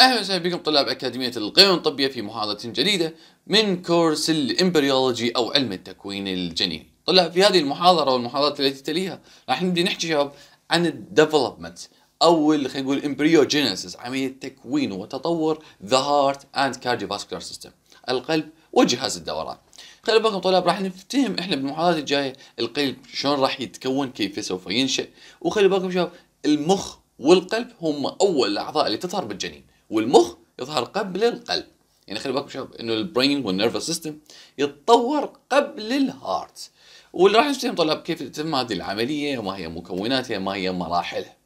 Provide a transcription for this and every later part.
اهلا وسهلا بكم طلاب اكاديميه القيم الطبيه في محاضره جديده من كورس الامبريولوجي او علم التكوين الجنين طلاب في هذه المحاضره والمحاضرات التي تليها راح نبدي نحكي شباب عن الديفلوبمنت او خلينا نقول امبريوجينيسيس عمليه تكوين وتطور ذا هارت اند كارديوفاسكولار سيستم القلب وجهاز الدوران. خلي بالكم طلاب راح نفتهم احنا بالمحاضرات الجايه القلب شلون راح يتكون كيف سوف ينشا وخلي بالكم شباب المخ والقلب هم اول الاعضاء اللي تظهر بالجنين والمخ يظهر قبل القلب يعني خلي بالكم شباب انه البرين والنيرفس سيستم يتطور قبل الهارت واللي راح نشتهم طلاب كيف تتم هذه العمليه وما هي مكوناتها ما هي مراحلها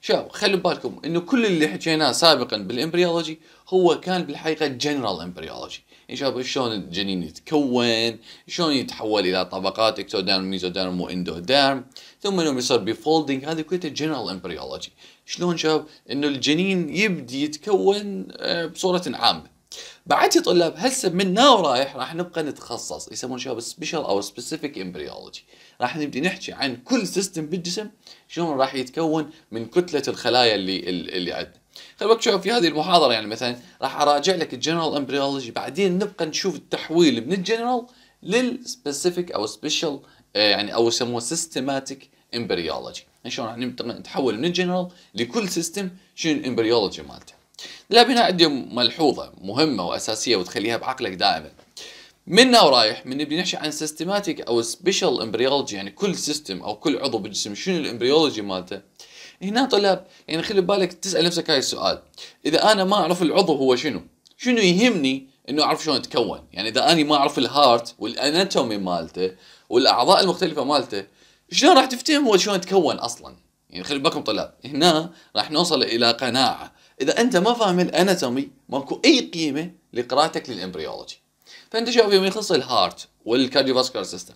شباب خلوا بالكم انه كل اللي حكيناه سابقا بالامبريولوجي هو كان بالحقيقه جنرال امبريولوجي يعني شباب شلون الجنين يتكون شلون يتحول الى طبقات اكتوديرم ميزوديرم واندوديرم ثم انه يصير بفولدنج هذه كلها جنرال امبريولوجي شلون شباب انه الجنين يبدي يتكون آه، بصوره عامه بعد طلاب هسه من هنا ورايح راح نبقى نتخصص يسمون شباب سبيشال او سبيسيفيك امبريولوجي راح نبدي نحكي عن كل سيستم بالجسم شلون راح يتكون من كتله الخلايا اللي اللي عندنا خلوك شوف في هذه المحاضره يعني مثلا راح اراجع لك الجنرال امبريولوجي بعدين نبقى نشوف التحويل من الجنرال للسبيسيفيك او سبيشال آه، يعني او يسموه سيستماتيك امبريولوجي يعني شلون راح نتحول من الجنرال لكل سيستم شنو الامبريولوجي مالته لا هنا عندي ملحوظه مهمه واساسيه وتخليها بعقلك دائما منا ورايح من نبي نحكي عن سيستماتيك او سبيشال امبريولوجي يعني كل سيستم او كل عضو بالجسم شنو الامبريولوجي مالته هنا طلاب يعني خلي بالك تسال نفسك هاي السؤال اذا انا ما اعرف العضو هو شنو شنو يهمني انه اعرف شلون يتكون يعني اذا انا ما اعرف الهارت والاناتومي مالته والاعضاء المختلفه مالته شلون راح تفتهم هو شلون تكون اصلا يعني خلي بالكم طلاب هنا راح نوصل الى قناعه اذا انت ما فاهم الاناتومي ماكو اي قيمه لقراءتك للامبريولوجي فانت شوف يوم يخص الهارت فاسكولار سيستم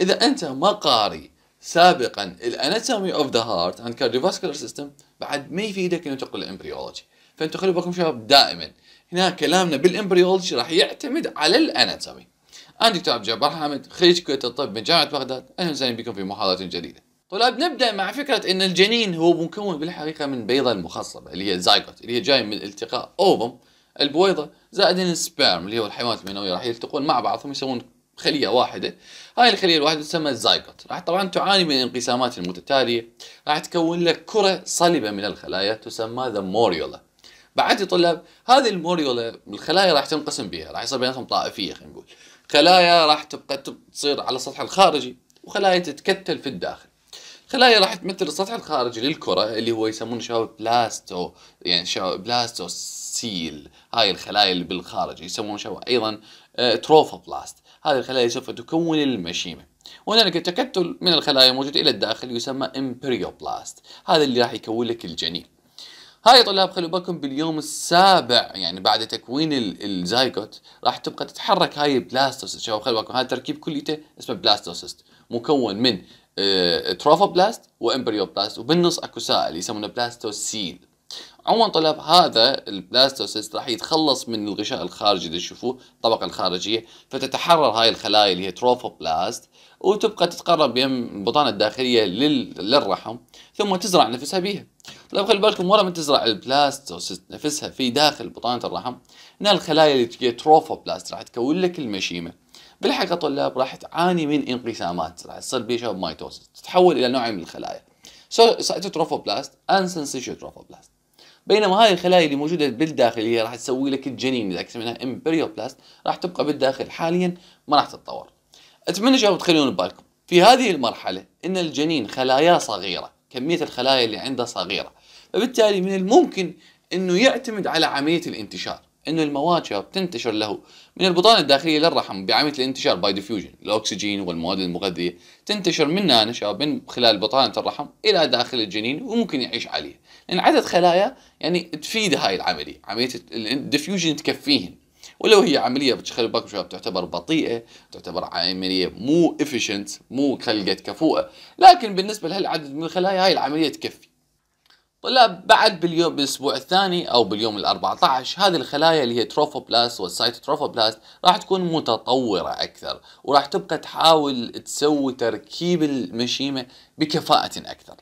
اذا انت ما قاري سابقا الاناتومي اوف ذا هارت اند فاسكولار سيستم بعد ما يفيدك انه تقرا الامبريولوجي فانتوا خلي بالكم شباب دائما هنا كلامنا بالامبريولوجي راح يعتمد على الاناتومي أنا دكتور عبد الجبار حامد خريج كلية الطب من جامعة بغداد أهلا وسهلا بكم في محاضرة جديدة طلاب نبدأ مع فكرة أن الجنين هو مكون بالحقيقة من بيضة المخصبة اللي هي الزايغوت اللي هي جاي من التقاء أوفم البويضة زائد السبيرم اللي هو الحيوانات المنوية راح يلتقون مع بعضهم يسوون خلية واحدة هاي الخلية الواحدة تسمى الزايغوت راح طبعا تعاني من الانقسامات المتتالية راح تكون لك كرة صلبة من الخلايا تسمى ذا موريولا بعد طلاب هذه الموريولا الخلايا راح تنقسم بها راح يصير بيناتهم طائفية خلينا نقول خلايا راح تبقى تصير على السطح الخارجي وخلايا تتكتل في الداخل خلايا راح تمثل السطح الخارجي للكرة اللي هو يسمونه شباب بلاستو يعني شباب بلاستو سيل هاي الخلايا اللي بالخارج يسمون شباب ايضا آه، تروفوبلاست هذه الخلايا سوف تكون المشيمة وهنالك تكتل من الخلايا الموجودة الى الداخل يسمى امبريوبلاست هذا اللي راح يكون لك الجنين هاي طلاب خلوا بالكم باليوم السابع يعني بعد تكوين الزايكوت راح تبقى تتحرك هاي البلاستوسيست شباب خلوا بالكم هذا التركيب كليته اسمه بلاستوسيست مكون من آه، تروفوبلاست وامبريوبلاست وبالنص اكو سائل يسمونه بلاستوسيل عموما طلاب هذا البلاستوسيست راح يتخلص من الغشاء الخارجي اللي تشوفوه الطبقه الخارجيه فتتحرر هاي الخلايا اللي هي تروفوبلاست وتبقى تتقرب يم البطانه الداخليه للرحم ثم تزرع نفسها بيها طيب خلي بالكم ورا ما تزرع البلاستوسيست نفسها في داخل بطانه الرحم ان الخلايا اللي تجي تروفوبلاست راح تكون لك المشيمه بالحق طلاب راح تعاني من انقسامات راح تصير بيشوب مايتوسيس تتحول الى نوع من الخلايا سايتوتروفوبلاست انسنسيشوتروفوبلاست بينما هاي الخلايا اللي موجوده بالداخل هي راح تسوي لك الجنين اذا سميناها امبريوبلاست راح تبقى بالداخل حاليا ما راح تتطور اتمنى شباب تخلون ببالكم في هذه المرحله ان الجنين خلاياه صغيره كميه الخلايا اللي عنده صغيره فبالتالي من الممكن انه يعتمد على عمليه الانتشار انه المواد شباب تنتشر له من البطانه الداخليه للرحم بعمليه الانتشار باي ديفيوجن الاكسجين والمواد المغذيه تنتشر من انا شباب من خلال بطانه الرحم الى داخل الجنين وممكن يعيش عليه لان عدد خلايا يعني تفيد هاي العمليه عمليه الديفيوجن تكفيهن ولو هي عمليه بتخلي بالكم شباب تعتبر بطيئه تعتبر عمليه مو افيشنت مو خلقت كفوءه لكن بالنسبه لهالعدد من الخلايا هاي العمليه تكفي ولا بعد باليوم بالاسبوع الثاني او باليوم ال14 هذه الخلايا اللي هي تروفوبلاست والسايتوتروفوبلاست راح تكون متطوره اكثر وراح تبقى تحاول تسوي تركيب المشيمه بكفاءه اكثر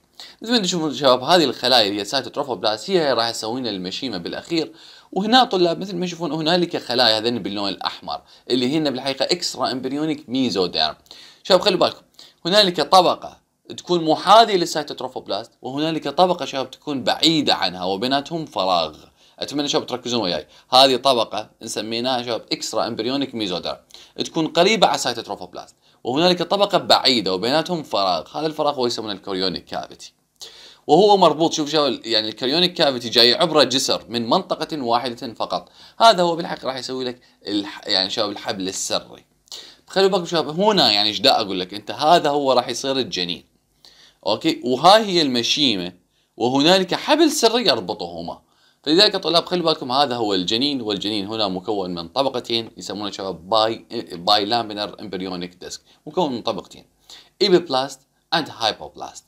مثل ما تشوفون شباب هذه الخلايا اللي هي سايتوتروفوبلاست هي راح تسوي لنا المشيمه بالاخير وهنا طلاب مثل ما يشوفون هنالك خلايا هذين باللون الاحمر اللي هن بالحقيقه اكسترا امبريونيك ميزوديرم شباب خلوا بالكم هنالك طبقه تكون محاذية للسايتوتروفوبلاست وهنالك طبقة شباب تكون بعيدة عنها وبيناتهم فراغ اتمنى شباب تركزون وياي هذه طبقة نسميناها شباب اكسترا امبريونيك ميزودر تكون قريبة على السيتوتروفوبلاست وهنالك طبقة بعيدة وبيناتهم فراغ هذا الفراغ هو يسمونه الكوريونيك كافيتي وهو مربوط شوف شو يعني الكريونيك كافيتي جاي عبر جسر من منطقة واحدة فقط هذا هو بالحق راح يسوي لك الح... يعني شباب الحبل السري خلي بالكم شباب هنا يعني ايش اقول لك انت هذا هو راح يصير الجنين اوكي وهاي هي المشيمه وهنالك حبل سري يربطهما فلذلك طلاب خلي بالكم هذا هو الجنين والجنين هنا مكون من طبقتين يسمونه شباب باي باي لامبنر امبريونيك ديسك مكون من طبقتين ايبيبلاست اند هايبوبلاست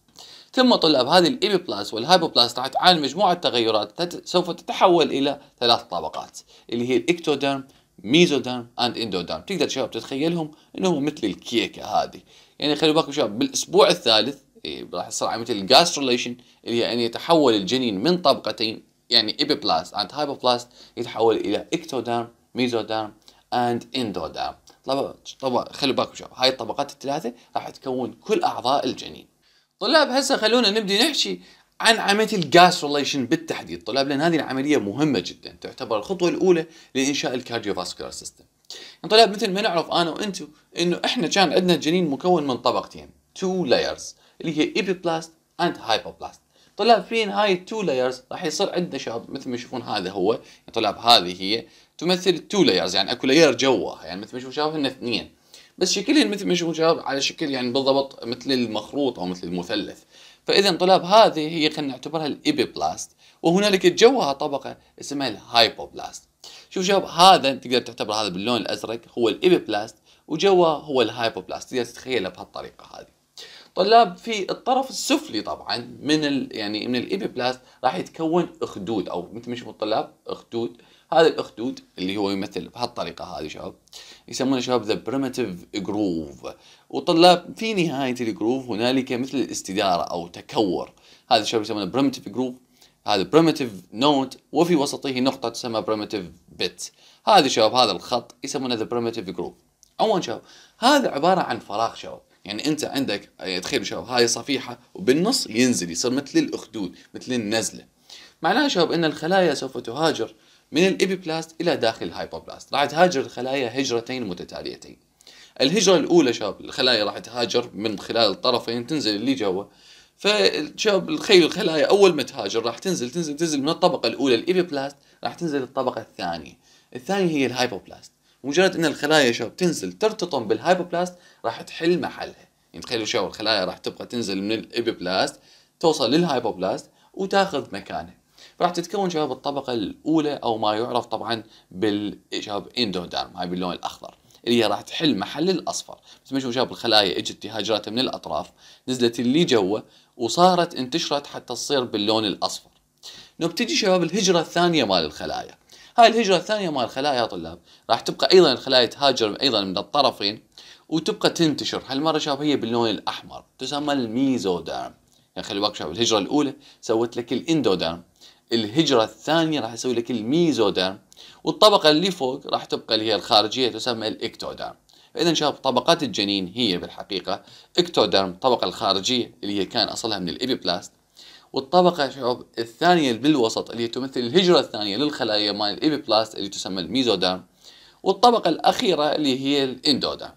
ثم طلاب هذه الايبيبلاست والهايبوبلاست راح تعاني مجموعه تغيرات سوف تتحول الى ثلاث طبقات اللي هي الاكتوديرم ميزوديرم اند اندوديرم تقدر شباب تتخيلهم انهم مثل الكيكه هذه يعني خلي بالكم شباب بالاسبوع الثالث إيه، راح يصير عمليه الجاستروليشن اللي هي ان يتحول الجنين من طبقتين يعني ايبيبلاست اند هايبوبلاست يتحول الى اكتوديرم ميزوديرم اند اندوديرم طبعا طبعا خلوا بالكم شباب هاي الطبقات الثلاثه راح تكون كل اعضاء الجنين طلاب هسه خلونا نبدي نحكي عن عمليه الجاس بالتحديد طلاب لان هذه العمليه مهمه جدا تعتبر الخطوه الاولى لانشاء الكارديوفاسكولار سيستم يعني طلاب مثل ما نعرف انا وانتم انه احنا كان عندنا الجنين مكون من طبقتين تو لايرز اللي هي ايبيبلاست اند هايبوبلاست طلاب فين هاي التو لايرز راح يصير عندنا شباب مثل ما يشوفون هذا هو يعني طلاب هذه هي تمثل التو لايرز يعني اكو لاير جوا يعني مثل ما يشوفون شباب هن اثنين بس شكلهن مثل ما يشوفون شباب على شكل يعني بالضبط مثل المخروط او مثل المثلث فاذا طلاب هذه هي خلينا نعتبرها الايبيبلاست وهنالك جوها طبقه اسمها الهايبوبلاست شوف شباب هذا تقدر تعتبر هذا باللون الازرق هو الايبيبلاست وجوه هو الهايبوبلاست تقدر تتخيله بهالطريقه هذه طلاب في الطرف السفلي طبعا من ال يعني من بلاست راح يتكون اخدود او مثل ما يشوفون الطلاب اخدود هذا الاخدود اللي هو يمثل بهالطريقه هذه شباب يسمونه شباب ذا بريمتيف جروف وطلاب في نهايه الجروف هنالك مثل الاستداره او تكور هذا الشباب يسمونه بريمتيف جروف هذا بريمتيف نوت وفي وسطه نقطه تسمى بريمتيف بت هذا شباب هذا الخط يسمونه ذا بريمتيف جروف اول شباب هذا عباره عن فراغ شباب يعني انت عندك يعني تخيل شباب هاي صفيحه وبالنص ينزل يصير مثل الاخدود مثل النزله معناها شباب ان الخلايا سوف تهاجر من الابيبلاست الى داخل الهايبوبلاست راح تهاجر الخلايا هجرتين متتاليتين الهجره الاولى شباب الخلايا راح تهاجر من خلال الطرفين تنزل اللي جوا فشباب الخيل الخلايا اول ما تهاجر راح تنزل تنزل تنزل من الطبقه الاولى الابيبلاست راح تنزل الطبقه الثانيه الثانيه هي الهايبوبلاست مجرد ان الخلايا شباب تنزل ترتطم بالهايبوبلاست راح تحل محلها يعني تخيلوا شو الخلايا راح تبقى تنزل من الايبوبلاست توصل للهايبوبلاست وتاخذ مكانه راح تتكون شباب الطبقه الاولى او ما يعرف طبعا بالشباب اندودارم هاي باللون الاخضر اللي هي راح تحل محل الاصفر بس ما شباب الخلايا اجت تهاجرتها من الاطراف نزلت اللي جوا وصارت انتشرت حتى تصير باللون الاصفر نبتدي شباب الهجره الثانيه مال الخلايا هاي الهجرة الثانية مال الخلايا يا طلاب راح تبقى أيضا الخلايا تهاجر أيضا من الطرفين وتبقى تنتشر هالمرة شاف هي باللون الأحمر تسمى الميزوديرم يعني خلي بالك شاف الهجرة الأولى سوت لك الاندوديرم الهجرة الثانية راح تسوي لك الميزوديرم والطبقة اللي فوق راح تبقى اللي هي الخارجية تسمى الإكتوديرم فإذا شاف طبقات الجنين هي بالحقيقة إكتوديرم الطبقة الخارجية اللي هي كان أصلها من الإبيبلاست والطبقة شباب الثانية بالوسط اللي تمثل الهجرة الثانية للخلايا مال الإيبيبلاست اللي تسمى الميزوديرم والطبقة الأخيرة اللي هي الإندوديرم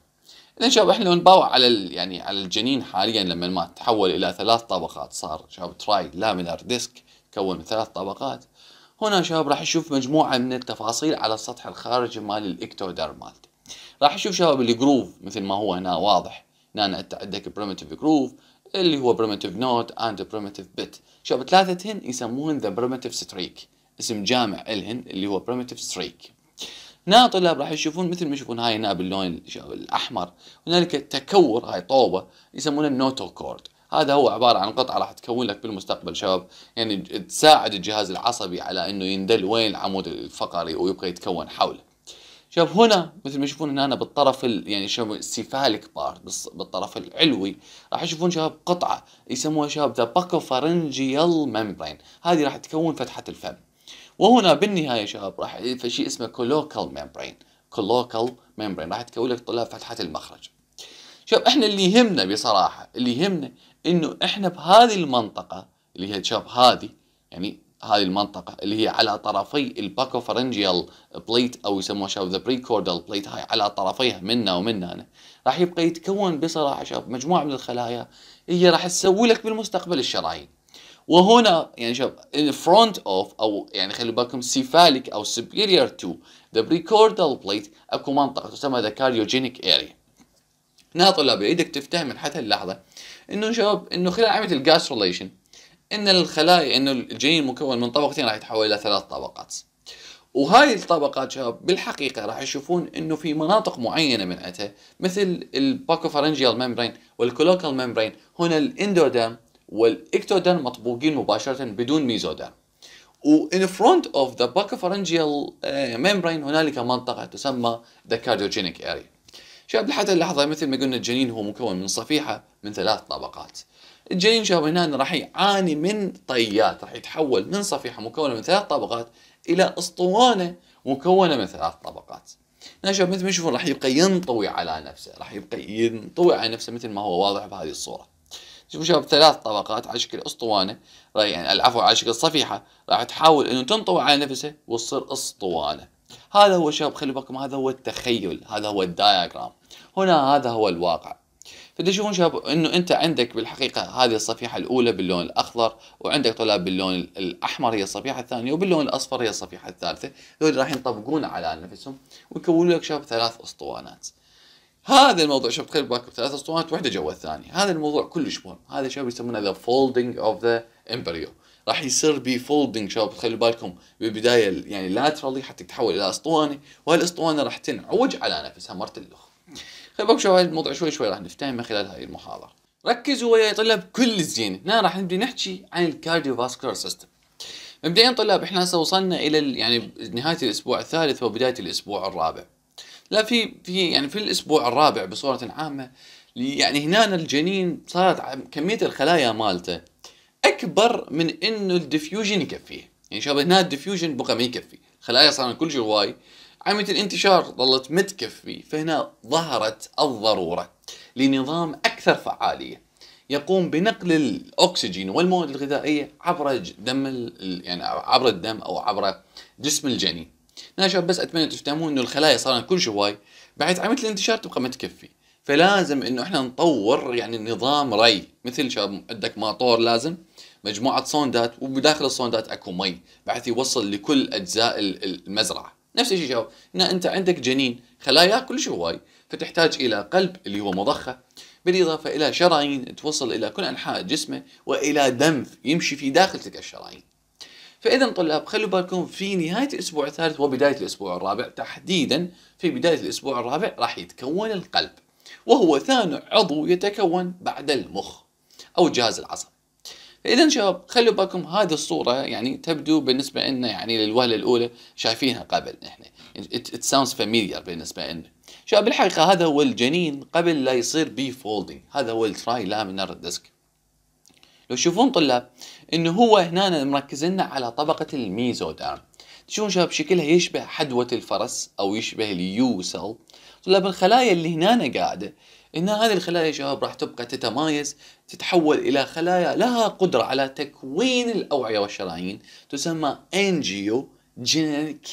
إذا شباب احنا نباوع على يعني على الجنين حاليا لما ما تحول الى ثلاث طبقات صار شباب تراي لاملار ديسك تكون من ثلاث طبقات هنا شباب راح نشوف مجموعه من التفاصيل على السطح الخارجي مال الاكتوديرم مالته راح نشوف شباب الجروف مثل ما هو هنا واضح هنا انت عندك بريمتيف جروف اللي هو primitive node and primitive bit شوف ثلاثتهن يسمون the primitive streak اسم جامع الهن اللي هو primitive streak هنا طلاب راح يشوفون مثل ما يشوفون هاي هنا باللون الاحمر هنالك تكور هاي طوبه يسمونه النوتو كورد هذا هو عباره عن قطعه راح تكون لك بالمستقبل شباب يعني تساعد الجهاز العصبي على انه يندل وين العمود الفقري ويبقى يتكون حوله شوف هنا مثل ما يشوفون هنا بالطرف ال... يعني شوف السيفاليك بارت بالطرف العلوي راح يشوفون شباب قطعه يسموها شباب ذا باكوفارنجيال ممبرين هذه راح تكون فتحه الفم وهنا بالنهايه شباب راح في شيء اسمه كولوكال ممبرين كولوكال ممبرين راح تكون لك طلاب فتحه المخرج شوف احنا اللي يهمنا بصراحه اللي يهمنا انه احنا بهذه المنطقه اللي هي شباب هذه يعني هذه المنطقة اللي هي على طرفي الباكوفرنجيال بليت أو يسموها شاب ذا بريكوردال بليت هاي على طرفيها منا ومنا أنا راح يبقى يتكون بصراحة شوف مجموعة من الخلايا هي راح تسوي لك بالمستقبل الشرايين وهنا يعني شوف in front of او يعني خلي بالكم سيفاليك او superior to the precordial plate اكو منطقه تسمى the cardiogenic area. هنا طلاب بايدك تفتهم من حتى اللحظه انه شباب انه خلال عمليه الجاستروليشن ان الخلايا انه الجنين مكون من طبقتين راح يتحول الى ثلاث طبقات وهاي الطبقات شباب بالحقيقة راح يشوفون انه في مناطق معينة من عتها مثل الباكوفارنجيال ميمبرين والكولوكال ميمبرين هنا الاندودرم والاكتودرم مطبوقين مباشرة بدون ميزودرم وان فرونت اوف ذا باكوفارنجيال ميمبرين آه، هنالك منطقة تسمى ذا كارديوجينيك اريا شباب لحد اللحظة مثل ما قلنا الجنين هو مكون من صفيحة من ثلاث طبقات الجنين هنا راح يعاني من طيات راح يتحول من صفيحه مكونه من ثلاث طبقات الى اسطوانه مكونه من ثلاث طبقات نشب مثل ما تشوفون راح يبقى ينطوي على نفسه راح يبقى ينطوي على نفسه مثل ما هو واضح بهذه الصوره شوفوا شباب ثلاث طبقات على شكل اسطوانه يعني العفو على شكل صفيحه راح تحاول انه تنطوي على نفسها وتصير اسطوانه هذا هو شباب خلي بالكم هذا هو التخيل هذا هو الدايجرام. هنا هذا هو الواقع فديشوفون شباب انه انت عندك بالحقيقه هذه الصفيحه الاولى باللون الاخضر وعندك طلاب باللون الاحمر هي الصفيحه الثانيه وباللون الاصفر هي الصفيحه الثالثه هذول راح ينطبقون على نفسهم ويكونوا لك شباب ثلاث اسطوانات هذا الموضوع شباب تخيل باكر ثلاث اسطوانات واحده جوا الثانيه هذا الموضوع كلش مهم هذا شباب يسمونه ذا فولدنج اوف ذا امبريو راح يصير فولدنج شباب تخيلوا بالكم بالبدايه يعني لاترالي حتى تتحول الى اسطوانه وهالاسطوانه راح تنعوج على نفسها مره اخرى فبمشوا هاي الموضوع شوي شوي راح نفتهمه خلال هاي المحاضرة ركزوا ويا طلاب كل الزين هنا راح نبدي نحكي عن الكارديو فاسكولار سيستم مبدئيا طلاب احنا هسه وصلنا الى يعني نهايه الاسبوع الثالث وبدايه الاسبوع الرابع لا في في يعني في الاسبوع الرابع بصوره عامه يعني هنا الجنين صارت كميه الخلايا مالته اكبر من انه الديفيوجن يكفيه يعني شباب هنا الديفيوجن بقى ما يكفي الخلايا صارت كل شيء هواي عامة الانتشار ظلت متكف فهنا ظهرت الضرورة لنظام أكثر فعالية يقوم بنقل الأكسجين والمواد الغذائية عبر دم يعني عبر الدم أو عبر جسم الجنين أنا شباب بس أتمنى تفهمون إنه الخلايا صارت كل شوي بعد عملية الانتشار تبقى متكفي فلازم إنه إحنا نطور يعني نظام ري مثل شباب عندك ماطور لازم مجموعة صوندات وبداخل الصوندات أكو مي بحيث يوصل لكل أجزاء المزرعة نفس الشيء شباب ان انت عندك جنين خلايا كلش هواي فتحتاج الى قلب اللي هو مضخه بالاضافه الى شرايين توصل الى كل انحاء جسمه والى دم يمشي في داخل تلك الشرايين فاذا طلاب خلوا بالكم في نهايه الاسبوع الثالث وبدايه الاسبوع الرابع تحديدا في بدايه الاسبوع الرابع راح يتكون القلب وهو ثاني عضو يتكون بعد المخ او جهاز العصب فاذا شباب خلوا بالكم هذه الصوره يعني تبدو بالنسبه لنا يعني للوهله الاولى شايفينها قبل احنا ات ساوندز فاميليار بالنسبه لنا شباب بالحقيقه هذا هو الجنين قبل لا يصير بي فولدنج هذا هو التراي لامينر ديسك لو تشوفون طلاب انه هو هنا مركز لنا على طبقه الميزوديرم تشوفون شباب شكلها يشبه حدوه الفرس او يشبه اليو سيل طلاب الخلايا اللي هنا قاعده إن هذه الخلايا يا شباب راح تبقى تتمايز تتحول إلى خلايا لها قدرة على تكوين الأوعية والشرايين تسمى أنجيو جينيك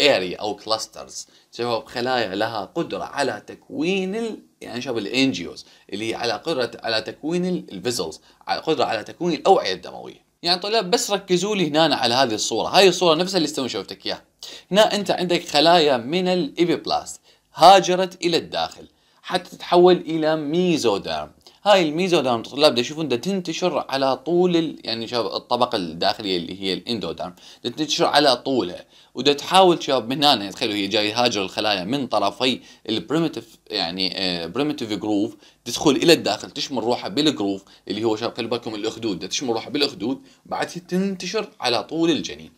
اريا او كلاسترز شباب خلايا لها قدره على تكوين ال... يعني شباب الانجيوز اللي هي على قدره على تكوين الفيزلز على قدره على تكوين الاوعيه الدمويه يعني طلاب بس ركزوا لي هنا على هذه الصوره هاي الصوره نفسها اللي استوى شفتك اياها هنا انت عندك خلايا من الايبيبلاست هاجرت الى الداخل حتى تتحول إلى ميزوديرم هاي الميزوديرم الطلاب دا يشوفون دا تنتشر على طول ال... يعني شباب الطبقة الداخلية اللي هي الاندوديرم دا تنتشر على طولها ودا تحاول شباب من هنا يعني تخيلوا هي جاي هاجر الخلايا من طرفي البريمتيف يعني بريمتيف آه، جروف تدخل الى الداخل تشمل روحها بالجروف اللي هو شباب خلي بالكم الاخدود دا تشمل روحها بالاخدود بعدها تنتشر على طول الجنين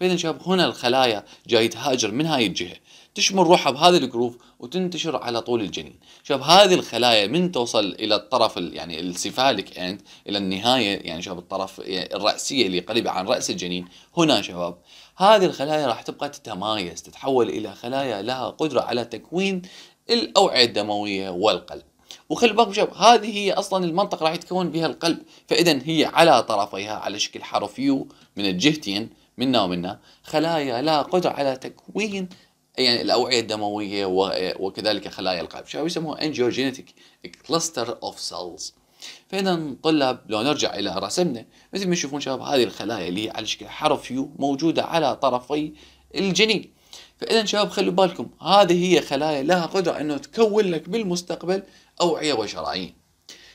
فاذا شباب هنا الخلايا جاي تهاجر من هاي الجهه تشمل روحها بهذا الجروف وتنتشر على طول الجنين شوف هذه الخلايا من توصل الى الطرف يعني السيفاليك اند الى النهايه يعني شوف الطرف يعني الراسيه اللي قريبه عن راس الجنين هنا شباب هذه الخلايا راح تبقى تتمايز تتحول الى خلايا لها قدره على تكوين الاوعيه الدمويه والقلب وخلي بالك شباب هذه هي اصلا المنطقه راح يتكون بها القلب فاذا هي على طرفيها على شكل حرف يو من الجهتين منا ومنا خلايا لها قدره على تكوين يعني الاوعيه الدمويه وكذلك خلايا القلب شو يسموه انجيوجينيتك كلاستر اوف سيلز فاذا طلاب لو نرجع الى رسمنا مثل ما تشوفون شباب هذه الخلايا اللي هي على شكل حرف يو موجوده على طرفي الجنين فاذا شباب خلوا بالكم هذه هي خلايا لها قدره انه تكون لك بالمستقبل اوعيه وشرايين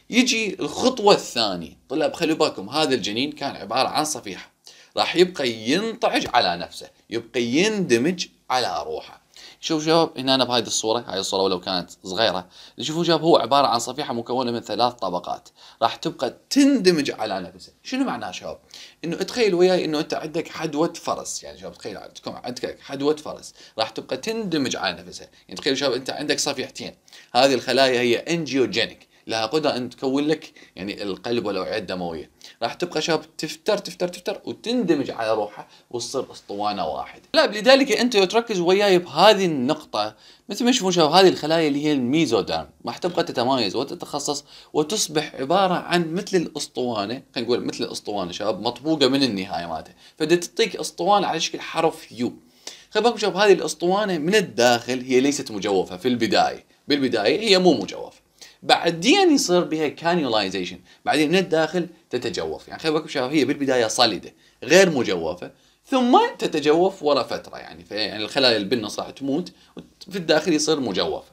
يجي الخطوه الثانيه طلاب خلوا بالكم هذا الجنين كان عباره عن صفيحه راح يبقى ينطعج على نفسه يبقى يندمج على روحه شوف شباب هنا أنا بهذه الصورة هاي الصورة ولو كانت صغيرة شوفوا شباب هو عبارة عن صفيحة مكونة من ثلاث طبقات راح تبقى تندمج على نفسها شنو معناه شباب انه تخيل وياي انه انت عندك حدوة فرس يعني شباب تخيل عندكم عندك حدوة فرس راح تبقى تندمج على نفسها يعني تخيل شباب انت عندك صفيحتين هذه الخلايا هي انجيوجينيك لها قدره ان تكون لك يعني القلب والاوعيه الدمويه راح تبقى شاب تفتر تفتر تفتر وتندمج على روحها وتصير اسطوانه واحد لا لذلك انت تركز وياي بهذه النقطه مثل ما تشوفون شباب هذه الخلايا اللي هي الميزوديرم راح تبقى تتمايز وتتخصص وتصبح عباره عن مثل الاسطوانه خلينا نقول مثل الاسطوانه شباب مطبوقه من النهايه مالتها فدا تعطيك اسطوانه على شكل حرف يو خلي بالكم شباب هذه الاسطوانه من الداخل هي ليست مجوفه في البدايه بالبدايه هي مو مجوفه بعدين يصير بها كانيولايزيشن بعدين من الداخل تتجوف يعني خلينا بالكم هي بالبدايه صلده غير مجوفه ثم تتجوف ورا فتره يعني فيعني الخلايا بالنص راح تموت وفي الداخل يصير مجوف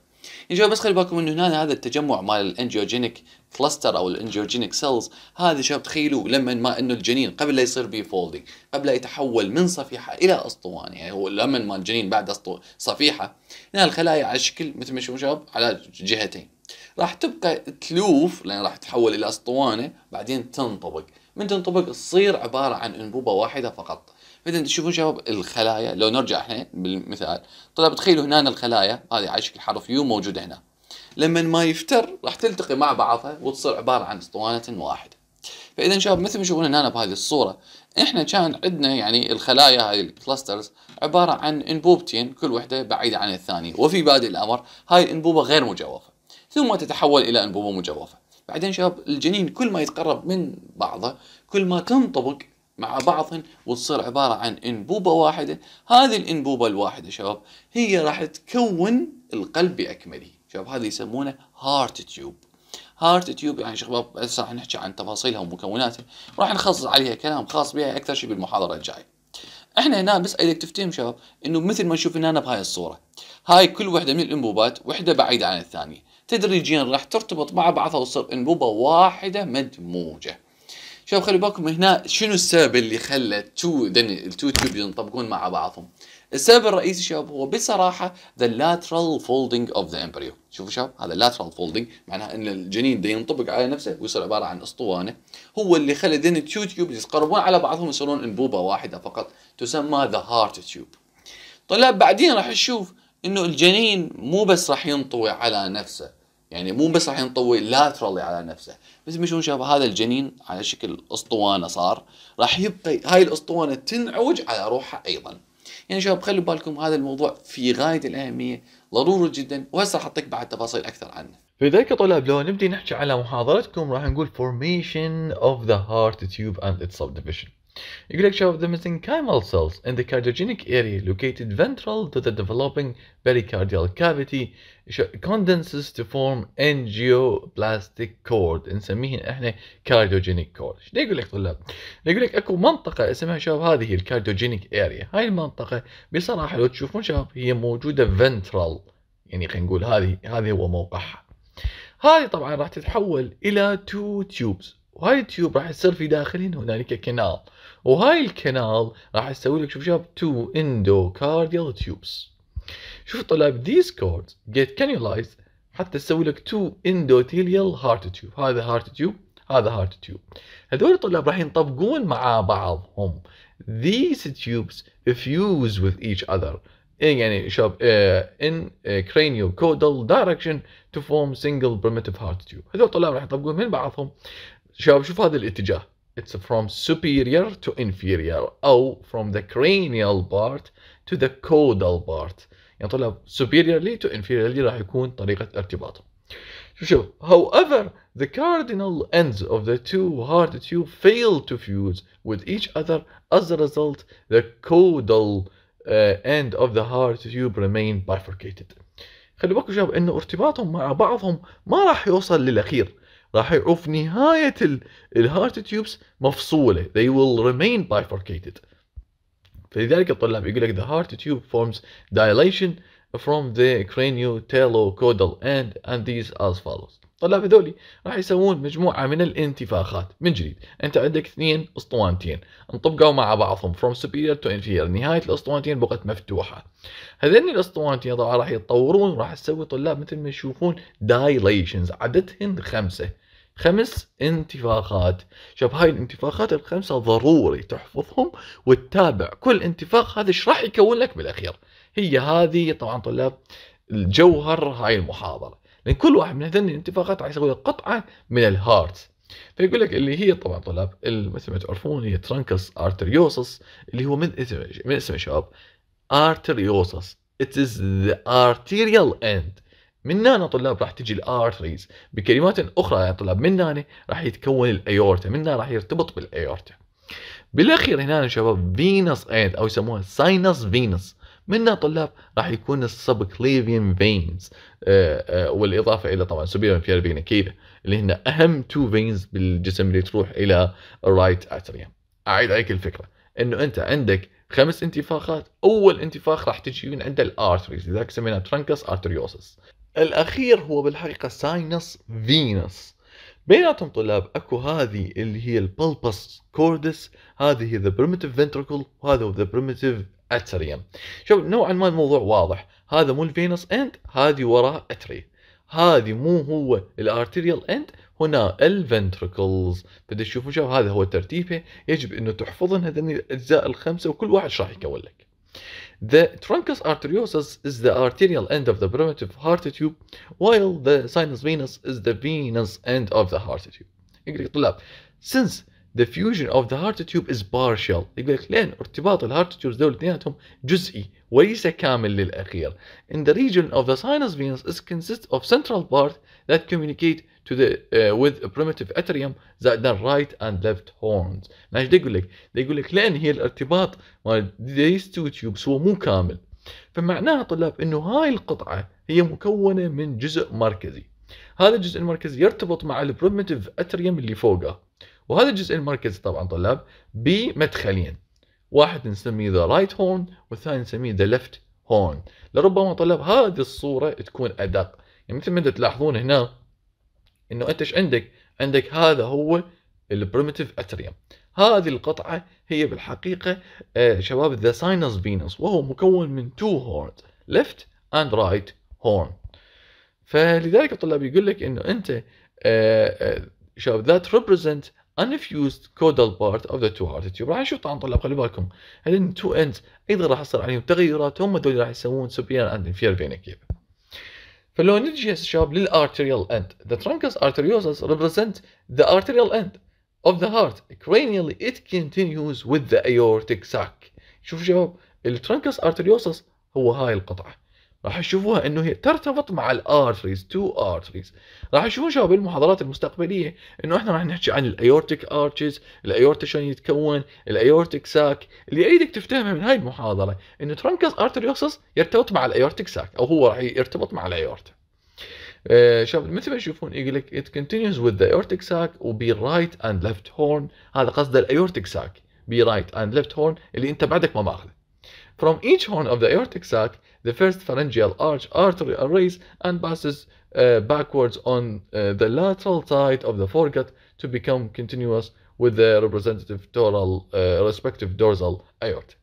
يا شباب بس خلي بالكم انه هنا هذا التجمع مال الانجيوجينيك كلستر او الانجيوجينيك سيلز هذا شباب تخيلوا لما ما انه الجنين قبل لا يصير بي فولدنج قبل لا يتحول من صفيحه الى اسطوانه يعني هو لما ما الجنين بعد صفيحه هنا الخلايا على شكل مثل ما شباب على جهتين راح تبقى تلوف لان راح تتحول الى اسطوانه بعدين تنطبق من تنطبق تصير عباره عن انبوبه واحده فقط فاذا تشوفون شباب الخلايا لو نرجع احنا بالمثال طلاب تخيلوا هنا الخلايا هذه على شكل حرف يو موجوده هنا لما ما يفتر راح تلتقي مع بعضها وتصير عباره عن اسطوانه واحده فاذا شباب مثل ما تشوفون هنا بهذه الصوره احنا كان عندنا يعني الخلايا هذه الكلاسترز عباره عن انبوبتين كل وحده بعيده عن الثانيه وفي بادئ الامر هاي الانبوبه غير مجوفه ثم تتحول إلى أنبوبة مجوفة بعدين شباب الجنين كل ما يتقرب من بعضه كل ما تنطبق مع بعضهن وتصير عبارة عن أنبوبة واحدة هذه الأنبوبة الواحدة شباب هي راح تكون القلب بأكمله شباب هذا يسمونه هارت تيوب هارت تيوب يعني شباب بس راح نحكي عن تفاصيلها ومكوناتها راح نخصص عليها كلام خاص بها أكثر شيء بالمحاضرة الجاية احنا هنا بس اريدك تفتهم شباب انه مثل ما نشوف هنا بهاي الصوره هاي كل وحده من الانبوبات وحده بعيده عن الثانيه تدريجيا راح ترتبط مع بعضها وتصير انبوبه واحده مدموجه شوف خلي بالكم هنا شنو السبب اللي خلى تو التو تيوب ينطبقون مع بعضهم السبب الرئيسي شباب هو بصراحه ذا lateral folding اوف ذا امبريو شوفوا شباب هذا lateral folding معناها ان الجنين ده ينطبق على نفسه ويصير عباره عن اسطوانه هو اللي خلى دين التو تيوب يتقربون على بعضهم يصيرون انبوبه واحده فقط تسمى ذا هارت تيوب طلاب بعدين راح نشوف انه الجنين مو بس راح ينطوي على نفسه يعني مو بس راح ينطوي لاترالي على نفسه بس يمشون شاف هذا الجنين على شكل اسطوانه صار راح يبقى هاي الاسطوانه تنعوج على روحها ايضا يعني شباب خلوا بالكم هذا الموضوع في غايه الاهميه ضروري جدا وهسه راح اعطيك بعد تفاصيل اكثر عنه في ذلك طلاب لو نبدي نحكي على محاضرتكم راح نقول formation of the heart tube and its subdivision يقول لك شوف the mesenchymal cells in the cardiogenic area located ventral to the developing pericardial cavity condenses to form angioplastic cord نسميه احنا cardiogenic cord ايش يقول لك طلاب؟ يقول لك اكو منطقه اسمها شوف هذه الكارديوجينيك اريا هاي المنطقه بصراحه لو تشوفون شوف هي موجوده ventral يعني خلينا نقول هذه هذه هو موقعها هذه طبعا راح تتحول الى تو tubes وهاي التيوب راح يصير في داخلين هنالك كنال وهاي الكنال راح تسوي لك شوف شباب تو اندوكارديال تيوبس شوف طلاب ذيس كوردز جيت كانيولايز حتى تسوي لك تو اندوتيليال هارت تيوب هذا هارت تيوب هذا هارت تيوب هذول الطلاب راح ينطبقون مع بعضهم ذيس تيوبس فيوز وذ ايتش اذر يعني شوف ان إيه، in uh, دايركشن تو فورم سنجل بريمتيف هارت تيوب هذول الطلاب راح يطبقون من بعضهم شباب شوف هذا الاتجاه it's from superior to inferior or from the cranial part to the caudal part يعني طلع superiorly to inferiorly راح يكون طريقة ارتباطه شوف however the cardinal ends of the two heart tube fail to fuse with each other as a result the caudal uh, end of the heart tube remain bifurcated خلي بالكم شباب انه ارتباطهم مع بعضهم ما راح يوصل للاخير راح يعوف نهايه الهارت تيوبس مفصوله they will remain bifurcated فلذلك الطلاب يقول لك the heart tube forms dilation from the cranio-talo-caudal end and these as follows الطلاب هذولي راح يسوون مجموعه من الانتفاخات من جديد انت عندك اثنين اسطوانتين انطبقوا مع بعضهم from superior to inferior نهايه الاسطوانتين بقت مفتوحه هذين الاسطوانتين طبعا راح يتطورون راح تسوي طلاب مثل ما يشوفون dilations عددهن خمسه خمس انتفاخات شوف هاي الانتفاخات الخمسه ضروري تحفظهم وتتابع كل انتفاخ هذا ايش راح يكون لك بالاخير هي هذه طبعا طلاب الجوهر هاي المحاضره لان يعني كل واحد من هذين الانتفاخات راح يسوي قطعه من الهارت فيقول لك اللي هي طبعا طلاب مثل ما تعرفون هي ترانكس ارتريوسس اللي هو من اسم من اسم شباب ارتريوسس it is the arterial end من هنا طلاب راح تجي الارتريز بكلمات اخرى يا طلاب من هنا راح يتكون الايورتا من هنا راح يرتبط بالايورتا بالاخير هنا شباب فينوس اند او يسموها ساينس فينوس منا طلاب راح يكون السبكليفيان آه، فينز آه، والاضافه الى طبعا سوبيريور انفيريور فينا كيفا اللي هن اهم تو فينز بالجسم اللي تروح الى الرايت اتريوم اعيد عليك الفكره انه انت عندك خمس انتفاخات اول انتفاخ راح تجي من عند الارتريز لذلك سميناه ترانكس ارتريوسس الاخير هو بالحقيقه ساينس فينس بيناتهم طلاب اكو هذه اللي هي البلبس كوردس هذه هي ذا بريمتيف فنتركل وهذا هو ذا بريمتيف اتريوم شوف نوعا ما الموضوع واضح هذا مو الفينوس اند هذه وراء اتري هذه مو هو الارتيريال اند هنا الفنتركلز بدي تشوفوا شوف هذا هو ترتيبه يجب انه تحفظن هذني الاجزاء الخمسه وكل واحد راح يكون لك The truncus arteriosus is the arterial end of the primitive heart tube, while the sinus venous is the venous end of the heart tube. يقول لك طلاب since the fusion of the heart tube is partial يقول لك لان ارتباط الهارت تيوبز دول اثنيناتهم جزئي وليس كامل للاخير in the region of the sinus venous is consist of central part that communicate to the uh, with a primitive atrium that the right and left horns ماشي يقول لك يقول لك لان هي الارتباط مال these two tubes هو مو كامل فمعناها طلاب انه هاي القطعه هي مكونه من جزء مركزي هذا الجزء المركزي يرتبط مع البريمتيف اتريوم اللي فوقه وهذا الجزء المركزي طبعا طلاب بمدخلين واحد نسميه ذا رايت هورن والثاني نسميه ذا ليفت هورن لربما طلاب هذه الصوره تكون ادق يعني مثل ما تلاحظون هنا انه انت ايش عندك عندك هذا هو البريمتيف اتريوم هذه القطعه هي بالحقيقه آه، شباب ذا ساينس فينوس وهو مكون من تو هورنز ليفت اند رايت هورن فلذلك الطلاب يقول لك انه انت آه، آه، شباب ذات ريبريزنت unfused caudal part of the two heart tube راح نشوف طبعا طلاب خلي بالكم هذين two ends ايضا راح يصير عليهم تغيرات هم دول راح يسوون superior and inferior vena cava فلو نجي هسه شباب arterial end the truncus arteriosus represent the arterial end of the heart cranially it continues with the aortic sac شوفوا شباب الترنكس arteriosus هو هاي القطعه راح تشوفوها انه هي ترتبط مع الارتريز تو ارتريز راح تشوفون شباب بالمحاضرات المستقبليه انه احنا راح نحكي عن الايورتيك ارتشز الايورتا شلون يتكون الايورتيك ساك اللي اريدك تفتهمه من هاي المحاضره انه ترانكس ارتريوسس يرتبط مع الايورتيك ساك او هو راح يرتبط مع الايورتا آه، شباب مثل ما تشوفون يقول لك ات كونتينيوز وذ the ساك وبي رايت اند ليفت هورن هذا قصده الايورتيك ساك بي رايت اند ليفت هورن اللي انت بعدك ما ماخذه From each horn of the aortic sac, the first pharyngeal arch artery arises and passes uh, backwards on uh, the lateral side of the foregut to become continuous with the representative toral uh, respective dorsal aorta.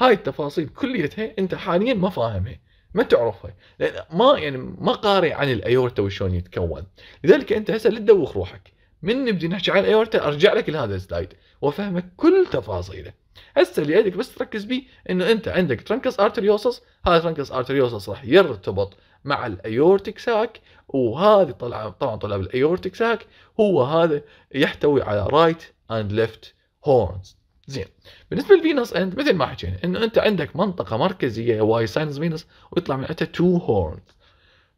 هاي التفاصيل كليتها انت حاليا ما فاهمها ما تعرفها لان ما يعني ما قاري عن الايورتا وشلون يتكون لذلك انت هسه لا تدوخ روحك من نبدي نحكي عن ايورتا ارجع لك لهذا السلايد وافهمك كل تفاصيله هسه اللي عندك بس تركز بيه انه انت عندك ترنكس ارتريوسس هذا ترنكس ارتريوسس راح يرتبط مع الايورتيك ساك وهذه طلع طبعا طلع الايورتيك ساك هو هذا يحتوي على رايت اند ليفت هورنز زين بالنسبه للفينوس اند مثل ما حكينا انه انت عندك منطقه مركزيه واي ساينس فينوس ويطلع من عندها تو هورنز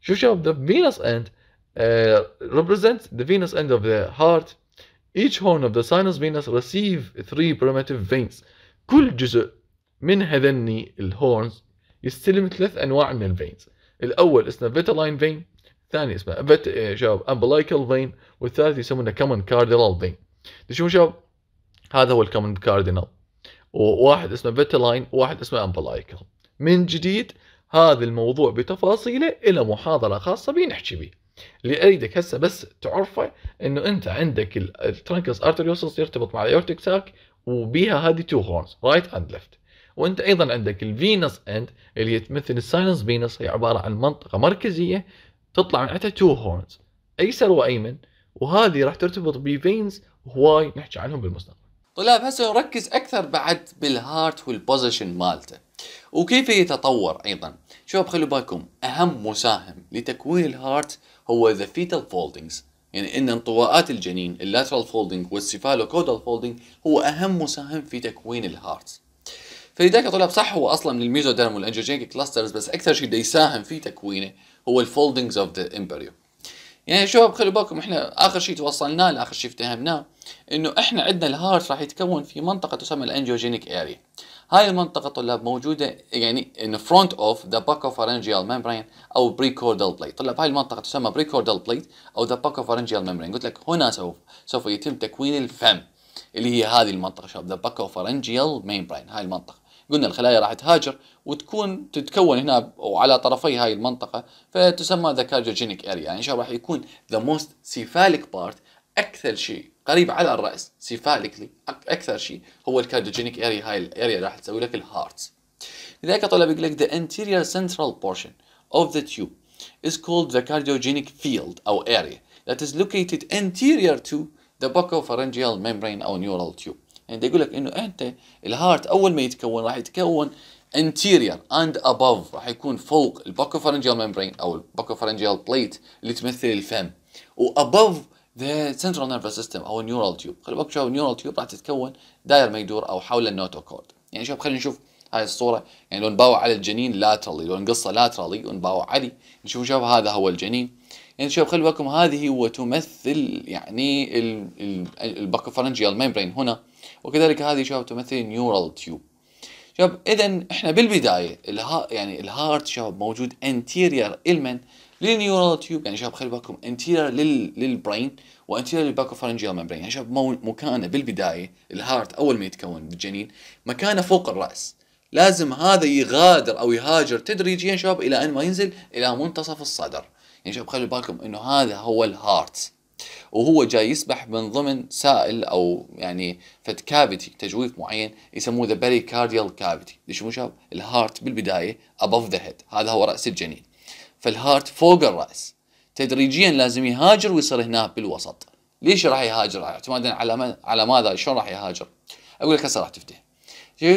شوف شباب ذا فينوس اند آه، represents the venous end of the heart. Each horn of the sinus venus receive three primitive veins. كل جزء من هذني الهورنز يستلم ثلاث انواع من الفينز. الاول اسمه vitelline vein، الثاني اسمه بت... آه، شباب امبلايكال vein، والثالث يسمونه common cardinal vein. تشوفون شباب هذا هو الكمن كاردينال. وواحد اسمه vitelline، وواحد اسمه امبلايكال. من جديد هذا الموضوع بتفاصيله الى محاضره خاصه بنحكي به. اللي اريدك هسه بس تعرفه انه انت عندك الترانكس ارتريوسس يرتبط مع الاورتيك ساك وبيها هذه تو هورنز رايت اند ليفت وانت ايضا عندك الفينس اند اللي تمثل الساينس فينس هي عباره عن منطقه مركزيه تطلع من عندها تو هورنز ايسر وايمن وهذه راح ترتبط بفينز هواي نحكي عنهم بالمستقبل. طلاب هسه نركز اكثر بعد بالهارت والبوزيشن مالته وكيف يتطور ايضا. شباب خلوا بالكم اهم مساهم لتكوين الهارت هو the fetal foldings يعني ان انطواءات الجنين اللاترال فولدنج والسيفالوكودال فولدنج هو اهم مساهم في تكوين الهارت فلذلك يا طلاب صح هو اصلا من الميزوديرم والانجيوجينيك كلاسترز بس اكثر شيء بده يساهم في تكوينه هو الفولدنجز اوف ذا امبريو يعني شباب خلوا بالكم احنا اخر شيء توصلنا له اخر شيء افتهمناه انه احنا عندنا الهارت راح يتكون في منطقه تسمى الانجيوجينيك اريا هاي المنطقه طلاب موجوده يعني in front of the buccopharyngeal membrane او precordial plate طلاب هاي المنطقه تسمى precordial plate او the buccopharyngeal membrane قلت لك هنا سوف سوف يتم تكوين الفم اللي هي هذه المنطقه شباب the buccopharyngeal membrane هاي المنطقه قلنا الخلايا راح تهاجر وتكون تتكون هنا وعلى طرفي هاي المنطقه فتسمى the cardiogenic area يعني شباب راح يكون the most cephalic part اكثر شيء قريب على الراس سيفاليكلي اكثر شيء هو الكارديوجينيك اريا هاي الاريا اللي راح تسوي لك الهارت لذلك طلب يقول لك the anterior central portion of the tube is called the cardiogenic field او area that is located anterior to the buccopharyngeal membrane او neural tube يعني يقول لك انه انت الهارت اول ما يتكون راح يتكون anterior and above راح يكون فوق الباكوفارنجيال membrane او الباكوفارنجيال بليت اللي تمثل الفم above the central nervous system او neural tube خلي بالك شباب neural tube راح تتكون داير ما يدور او حول النوتوكورد يعني شوف خلينا نشوف هاي الصوره يعني لو نباوع على الجنين لاترالي لو نقصه لاترالي ونباوع علي نشوف شوف هذا هو الجنين يعني شوف خلي بالكم هذه وتمثل يعني الباكوفرنجيال ميمبرين هنا وكذلك هذه شوف تمثل النيورال تيوب شوف اذا احنا بالبدايه الها يعني الهارت شوف موجود انتيرير المن للنيورال تيوب يعني شباب خلي بالكم انتيرير لل... للبرين وانتيرير للباكو فارنجيال ممبرين يعني شباب مو... مكانه بالبدايه الهارت اول ما يتكون بالجنين مكانه فوق الراس لازم هذا يغادر او يهاجر تدريجيا شباب الى ان ما ينزل الى منتصف الصدر يعني شباب خلي بالكم انه هذا هو الهارت وهو جاي يسبح من ضمن سائل او يعني فت كافيتي تجويف معين يسموه ذا كارديال كافيتي ليش مو شباب الهارت بالبدايه ابوف ذا هيد هذا هو راس الجنين فالهارت فوق الراس تدريجيا لازم يهاجر ويصير هنا بالوسط ليش راح يهاجر اعتمادا على على ماذا شلون راح يهاجر اقول لك هسه راح تفتح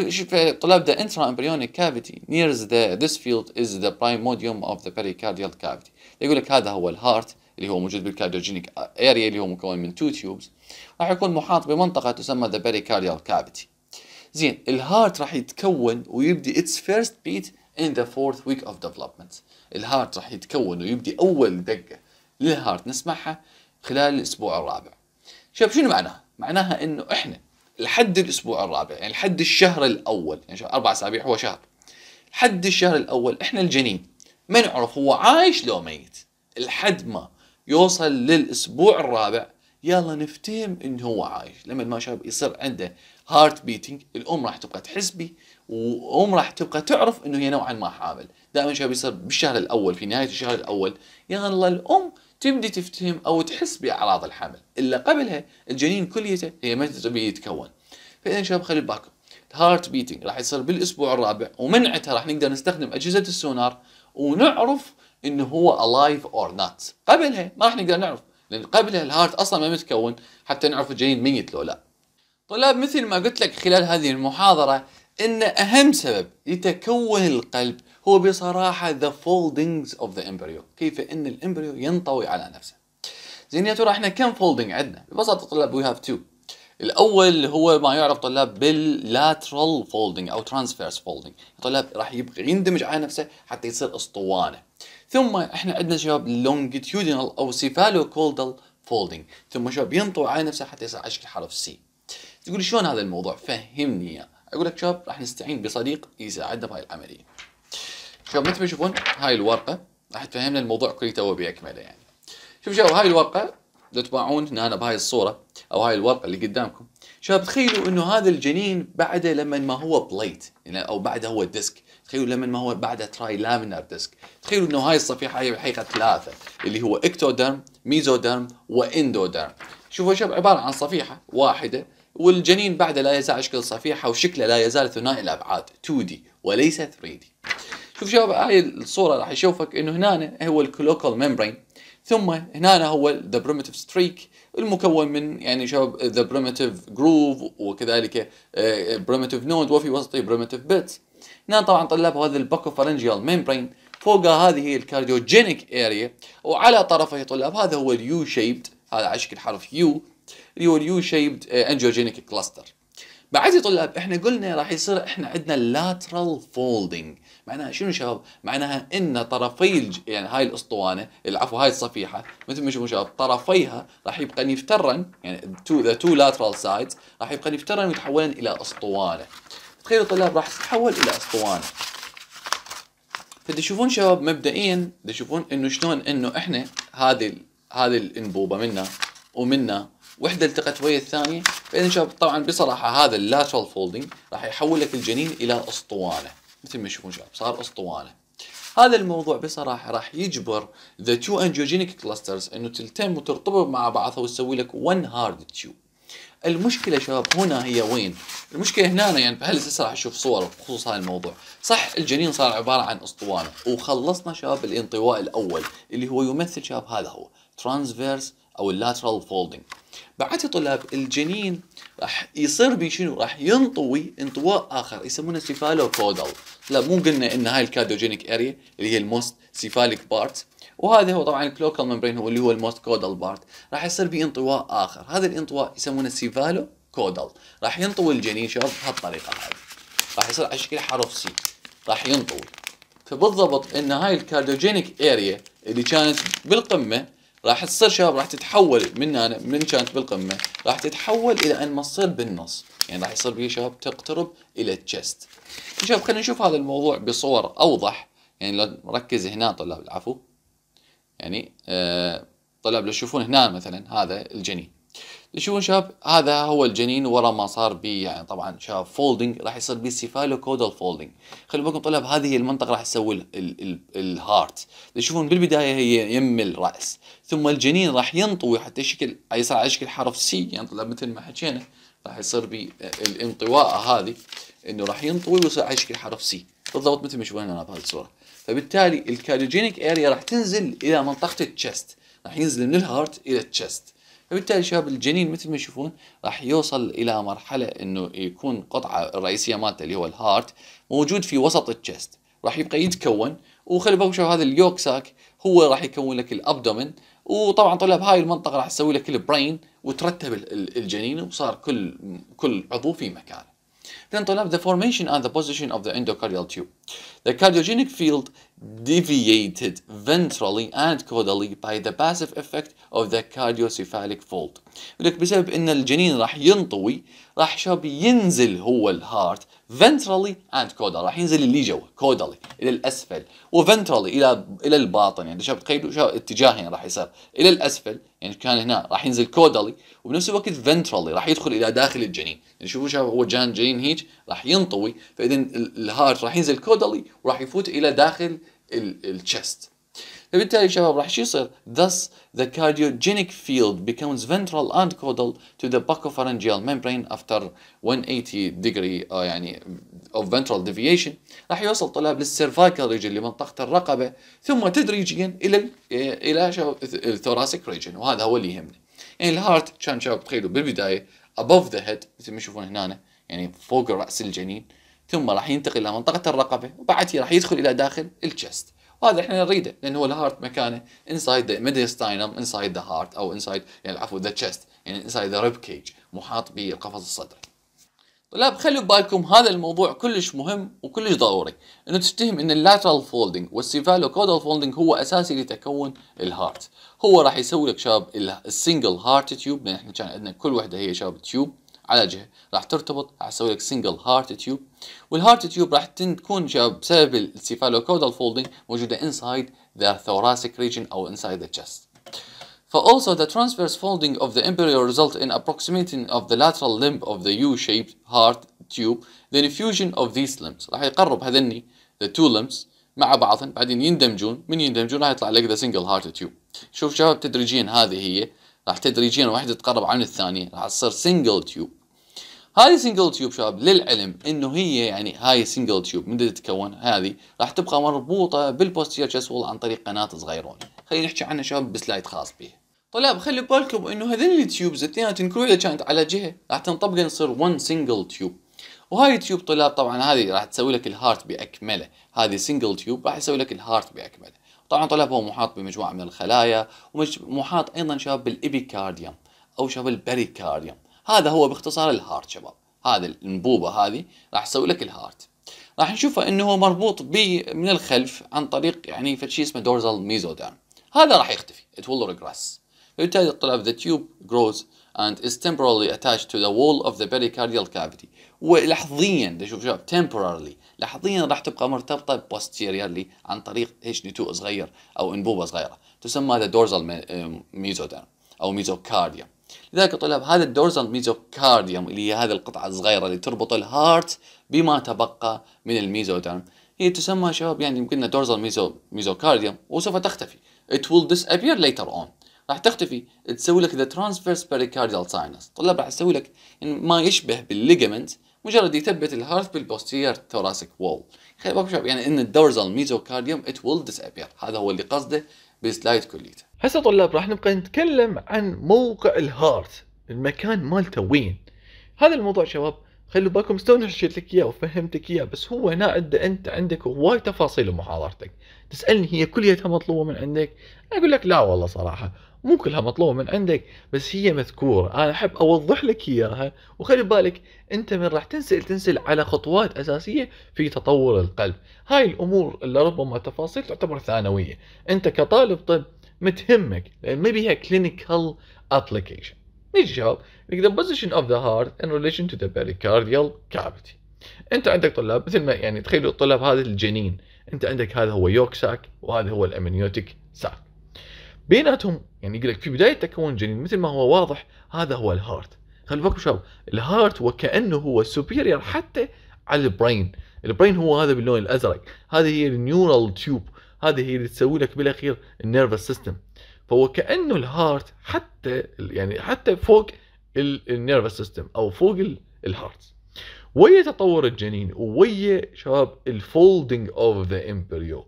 شوف طلاب انترا امبريونيك كافيتي نيرز ذا ذس فيلد از ذا برايم موديوم اوف ذا بيريكارديال كافيتي يقول لك هذا هو الهارت اللي هو موجود بالكارديوجينيك اريا اللي هو مكون من تو تيوبز راح يكون محاط بمنطقه تسمى ذا بيريكارديال كافيتي زين الهارت راح يتكون ويبدي اتس فيرست بيت in the fourth week of development الهارت راح يتكون ويبدي أول دقة للهارت نسمعها خلال الأسبوع الرابع شوف شنو معناها؟ معناها إنه إحنا لحد الأسبوع الرابع يعني لحد الشهر الأول يعني أربع أسابيع هو شهر لحد الشهر الأول إحنا الجنين ما نعرف هو عايش لو ميت لحد ما يوصل للأسبوع الرابع يلا نفتهم انه هو عايش لما ما شاب يصير عنده هارت بيتنج الام راح تبقى تحس بيه وام راح تبقى تعرف انه هي نوعا ما حامل دائما شو بيصير بالشهر الاول في نهايه الشهر الاول يا الله الام تبدي تفتهم او تحس باعراض الحمل الا قبلها الجنين كليته هي ما تبي يتكون فاذا شباب خلي بالكم الهارت بيتنج راح يصير بالاسبوع الرابع ومنعتها راح نقدر نستخدم اجهزه السونار ونعرف انه هو الايف اور نوت قبلها ما راح نقدر نعرف لان قبلها الهارت اصلا ما متكون حتى نعرف الجنين ميت لو لا طلاب مثل ما قلت لك خلال هذه المحاضره ان اهم سبب لتكون القلب هو بصراحه the foldings of the embryo كيف ان الامبريو ينطوي على نفسه زين يا ترى احنا كم فولدنج عندنا ببساطه طلاب وي هاف تو الاول هو ما يعرف طلاب باللاترال فولدنج او ترانسفيرس فولدنج الطلاب راح يبغى يندمج على نفسه حتى يصير اسطوانه ثم احنا عندنا شباب لونجيتيودينال او سيفالوكولدال فولدنج ثم شباب ينطوي على نفسه حتى يصير على شكل حرف سي تقول شلون هذا الموضوع فهمني اياه اقول لك شباب راح نستعين بصديق يساعدنا بهاي العمليه شباب مثل ما تشوفون هاي الورقه راح تفهمنا الموضوع كله تو باكمله يعني شوف شباب هاي الورقه لو تباعون هنا بهاي الصوره او هاي الورقه اللي قدامكم شباب تخيلوا انه هذا الجنين بعده لما ما هو بليت يعني او بعده هو ديسك تخيلوا لما ما هو بعده تراي لامينار ديسك تخيلوا انه هاي الصفيحه هي بالحقيقه ثلاثه اللي هو اكتودرم ميزودرم واندودرم شوفوا شباب عباره عن صفيحه واحده والجنين بعد لا يزال اشكال صفيحة وشكله لا يزال ثنائي الأبعاد 2D وليس 3D شوف شباب هاي الصورة راح يشوفك انه هنا هو الكلوكال ممبرين ثم هنا هو ذا بريمتيف ستريك المكون من يعني شباب ذا بريمتيف جروف وكذلك بريمتيف آه، نود وفي وسطه بريمتيف بيتس هنا طبعا طلاب هذا الباكوفارنجيال ممبرين فوق هذه هي الكارديوجينيك اريا وعلى طرفه طلاب هذا هو اليو شيبد هذا على شكل حرف يو اللي هو اليو شيبد انجيوجينيك كلاستر بعزي طلاب احنا قلنا راح يصير احنا عندنا lateral folding معناها شنو شباب؟ معناها ان طرفي الج... يعني هاي الاسطوانه العفو هاي الصفيحه مثل ما تشوفون شباب طرفيها راح يبقى يفترن يعني تو ذا تو lateral sides راح يبقى يفترن ويتحولن الى اسطوانه. تخيلوا طلاب راح تتحول الى اسطوانه. فتشوفون شباب مبدئيا تشوفون انه شلون انه احنا هذه هذه الانبوبه منا ومنا وحده التقت ويا الثانيه فاذا شباب طبعا بصراحه هذا اللاترال فولدنج راح يحول لك الجنين الى اسطوانه مثل ما تشوفون شباب صار اسطوانه هذا الموضوع بصراحه راح يجبر ذا تو انجيوجينيك كلاسترز انه تلتم وترتبط مع بعضها وتسوي لك ون هارد تيوب المشكله شباب هنا هي وين؟ المشكله هنا يعني بهالسلسله راح اشوف صور بخصوص هذا الموضوع، صح الجنين صار عباره عن اسطوانه وخلصنا شباب الانطواء الاول اللي هو يمثل شباب هذا هو ترانسفيرس او اللاترال فولدنج بعد طلاب الجنين راح يصير بي شنو راح ينطوي انطواء اخر يسمونه سيفالو كودال لا مو قلنا ان هاي الكادوجينيك اريا اللي هي الموست سيفاليك بارت وهذا هو طبعا الكلوكال ممبرين هو اللي هو الموست كودال بارت راح يصير بي انطواء اخر هذا الانطواء يسمونه سيفالو كودال راح ينطوي الجنين شباب بهالطريقه هذه راح يصير على شكل حرف سي راح ينطوي فبالضبط ان هاي الكاردوجينيك اريا اللي كانت بالقمه راح تصير شباب راح تتحول من أنا من كانت بالقمه راح تتحول الى ان مصير بالنص يعني راح يصير بيه شباب تقترب الى التشست شباب خلينا نشوف هذا الموضوع بصور اوضح يعني لو نركز هنا طلاب العفو يعني آه طلاب لو تشوفون هنا مثلا هذا الجنين يشوفون شباب هذا هو الجنين ورا ما صار بي يعني طبعا شباب فولدنج راح يصير سيفالو سيفالوكودال فولدنج خلي بالكم طلاب هذه المنطقه راح تسوي الهارت تشوفون بالبدايه هي يم الراس ثم الجنين راح ينطوي حتى شكل يصير على شكل حرف سي يعني طلاب مثل ما حكينا راح يصير بي الانطواء هذه انه راح ينطوي ويصير على شكل حرف سي بالضبط مثل ما شفنا هنا بهذه الصوره فبالتالي الكاريوجينيك اريا راح تنزل الى منطقه التشست راح ينزل من الهارت الى التشست فبالتالي شباب الجنين مثل ما تشوفون راح يوصل الى مرحله انه يكون قطعه الرئيسيه مالته اللي هو الهارت موجود في وسط الشيست راح يبقى يتكون وخلي بالكم شباب هذا اليوك ساك هو راح يكون لك الابدومن وطبعا طلع بهاي المنطقه راح تسوي لك البرين وترتب الجنين وصار كل كل عضو في مكانه. Then طلاب the formation and the position of the endocardial tube. The cardiogenic field deviated ventrally and caudally by the passive effect of the cardiocephalic fault. لك بسبب ان الجنين راح ينطوي راح شاب ينزل هو الهارت ventrally and caudally راح ينزل اللي جوا caudally الى الاسفل وventrally الى الى الباطن يعني شاب تخيلوا شو اتجاهين يعني راح يصير الى الاسفل يعني كان هنا راح ينزل caudally وبنفس الوقت ventrally راح يدخل الى داخل الجنين يعني شوفوا شاب هو جان جنين هيج راح ينطوي فاذا الهارت راح ينزل caudally وراح يفوت الى داخل الشست فبالتالي شباب راح شو يصير thus the cardiogenic field becomes ventral and caudal to the buccopharyngeal membrane after 180 degree uh, يعني of ventral deviation راح يوصل طلاب للسيرفايكال ريجن لمنطقه الرقبه ثم تدريجيا الى الى الثوراسيك ريجن وهذا هو اللي يهمنا يعني الهارت كان شباب تخيلوا بالبدايه above the head مثل ما تشوفون هنا يعني فوق راس الجنين ثم راح ينتقل الى منطقه الرقبه وبعد راح يدخل الى داخل الشست وهذا احنا نريده لان هو الهارت مكانه انسايد ذا ميدلستاينم انسايد ذا هارت او انسايد يعني عفوا ذا تشست يعني انسايد ذا ريب كيج محاط بالقفص الصدري طلاب خلوا بالكم هذا الموضوع كلش مهم وكلش ضروري انه تفتهم ان اللاترال فولدنج والسيفالو كودال فولدنج هو اساسي لتكون الهارت هو راح يسوي لك شاب السنجل هارت تيوب لان احنا كان عندنا كل وحده هي شاب تيوب على جهه راح ترتبط راح اسوي لك سنجل هارت تيوب والهارت تيوب راح تكون بسبب السيفالوكودال فولدنج موجوده انسايد ذا thoracic region او inside the chest For also the transverse folding of the embryo result in approximating of the lateral limb of the U-shaped heart tube, then fusion of these limbs. راح يقرب هذني the two limbs مع بعضهن بعدين يندمجون من يندمجون راح يطلع لك the single heart tube. شوف شباب تدريجيا هذه هي راح تدريجيا واحدة تقرب عن الثانية راح تصير single tube. هذه سنجل تيوب شباب للعلم انه هي يعني هاي سنجل تيوب من تتكون هذه راح تبقى مربوطه بالبوستير وول عن طريق قناه صغيرون خلينا نحكي عنها شباب بسلايد خاص به طلاب خلي بالكم انه هذين التيوبز اثنيناتهم كل كانت على جهه راح تنطبق تصير 1 سنجل تيوب وهاي تيوب طلاب طبعا هذه راح تسوي لك الهارت باكمله هذه سنجل تيوب راح يسوي لك الهارت باكمله طبعا طلاب هو محاط بمجموعه من الخلايا ومحاط ايضا شباب بالابيكارديوم او شباب البريكارديوم هذا هو باختصار الهارت شباب هذا الانبوبه هذه راح تسوي لك الهارت راح نشوفه انه هو مربوط ب من الخلف عن طريق يعني فشي اسمه دورزال ميزوديرم هذا راح يختفي it will regress بالتالي طلع the tube grows and is temporarily attached to the wall of the pericardial cavity ولحظيا شوف شباب temporarily لحظيا راح تبقى مرتبطه posteriorly عن طريق ايش نتو صغير او انبوبه صغيره تسمى the dorsal mesoderm او ميزوكارديا لذلك طلاب هذا الدورزال ميزوكارديوم اللي هي هذه القطعة الصغيرة اللي تربط الهارت بما تبقى من الميزوديرم هي تسمى شباب يعني يمكننا دورزال ميزو ميزوكارديوم وسوف تختفي it will disappear later on راح تختفي تسوي لك the transverse pericardial sinus طلاب راح تسوي لك ما يشبه بالليجمنت مجرد يثبت الهارت بالبوستير ثوراسيك وول خلي شباب يعني ان الدورزال ميزوكارديوم it will disappear هذا هو اللي قصده بسلايد كليته هسه طلاب راح نبقى نتكلم عن موقع الهارت المكان مالته وين هذا الموضوع شباب خلوا بالكم استوني حشيت لك اياه وفهمتك اياه بس هو هنا انت عندك هواي تفاصيل محاضرتك تسالني هي كليتها مطلوبه من عندك اقول لك لا والله صراحه مو كلها مطلوبه من عندك بس هي مذكوره انا احب اوضح لك اياها وخلي بالك انت من راح تنسال تنسال على خطوات اساسيه في تطور القلب هاي الامور اللي ربما تفاصيل تعتبر ثانويه انت كطالب طب متهمك لان ما بيها clinical application نيجي جواب the position of the heart in relation to the pericardial cavity انت عندك طلاب مثل ما يعني تخيلوا الطلاب هذا الجنين انت عندك هذا هو يوك ساك وهذا هو الامنيوتيك ساك بيناتهم يعني يقول لك في بدايه تكون جنين مثل ما هو واضح هذا هو الهارت خلي بالكم شباب الهارت وكانه هو سوبيريور حتى على البرين البرين هو هذا باللون الازرق هذه هي النيورال تيوب هذه هي اللي تسوي لك بالاخير النيرفس سيستم فهو كانه الهارت حتى يعني حتى فوق النيرفس سيستم او فوق الهارت ويا تطور الجنين ويا شباب الفولدنج اوف ذا امبريو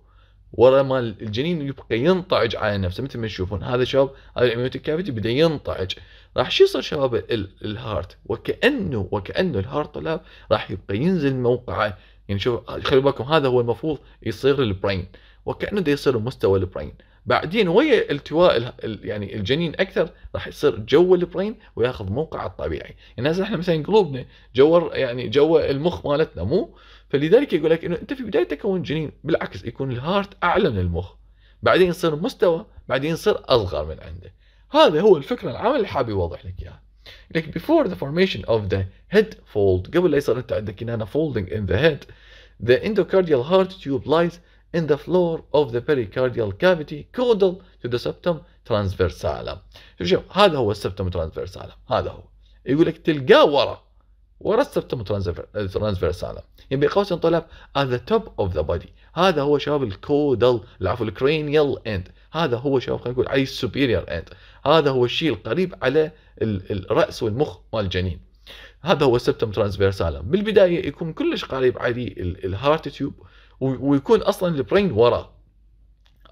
ورا ما الجنين يبقى ينطعج على نفسه مثل ما تشوفون هذا شباب هذا الاميوتيك كافيتي بدا ينطعج راح شو يصير شباب الهارت وكانه وكانه الهارت طلاب راح يبقى ينزل موقعه يعني شوف خلي بالكم هذا هو المفروض يصير البرين وكانه دا يصير مستوى البرين بعدين ويا التواء يعني الجنين اكثر راح يصير جو البرين وياخذ موقعه الطبيعي، يعني هسه احنا مثلا قلوبنا جو يعني جو المخ مالتنا مو؟ فلذلك يقول لك انه انت في بدايه تكون جنين بالعكس يكون الهارت اعلى من المخ، بعدين يصير مستوى، بعدين يصير اصغر من عنده. هذا هو الفكره العامه اللي حابب يوضح لك اياها. لك before the formation of the head fold قبل لا يصير انت عندك هنا folding in the head the endocardial heart tube lies in the floor of the pericardial cavity caudal to the septum transversalum شوف شوف هذا هو السبتم ترانسفيرسالم هذا هو يقول لك تلقاه ورا ورا السبتم ترانسفيرسالم يعني بين قوسين طلب at the top of the body هذا هو شباب الكودل العفو الكرينيال اند هذا هو شباب خلينا نقول عليه السوبيريور اند هذا هو الشيء القريب على الراس والمخ مال الجنين هذا هو السبتم ترانسفيرسالم بالبدايه يكون كلش قريب على الهارت تيوب ويكون اصلا البرين ورا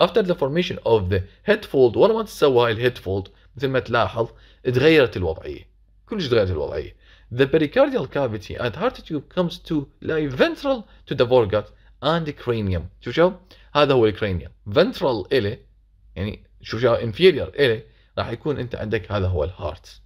after the formation of the head fold ورا ما تسوى هاي الهيد فولد مثل ما تلاحظ تغيرت الوضعيه كلش تغيرت الوضعيه the pericardial cavity and heart tube comes to lie ventral to the foregut and the cranium شوف شو هذا هو الكرينيوم ventral إله يعني شوف شو inferior إله راح يكون انت عندك هذا هو الهارت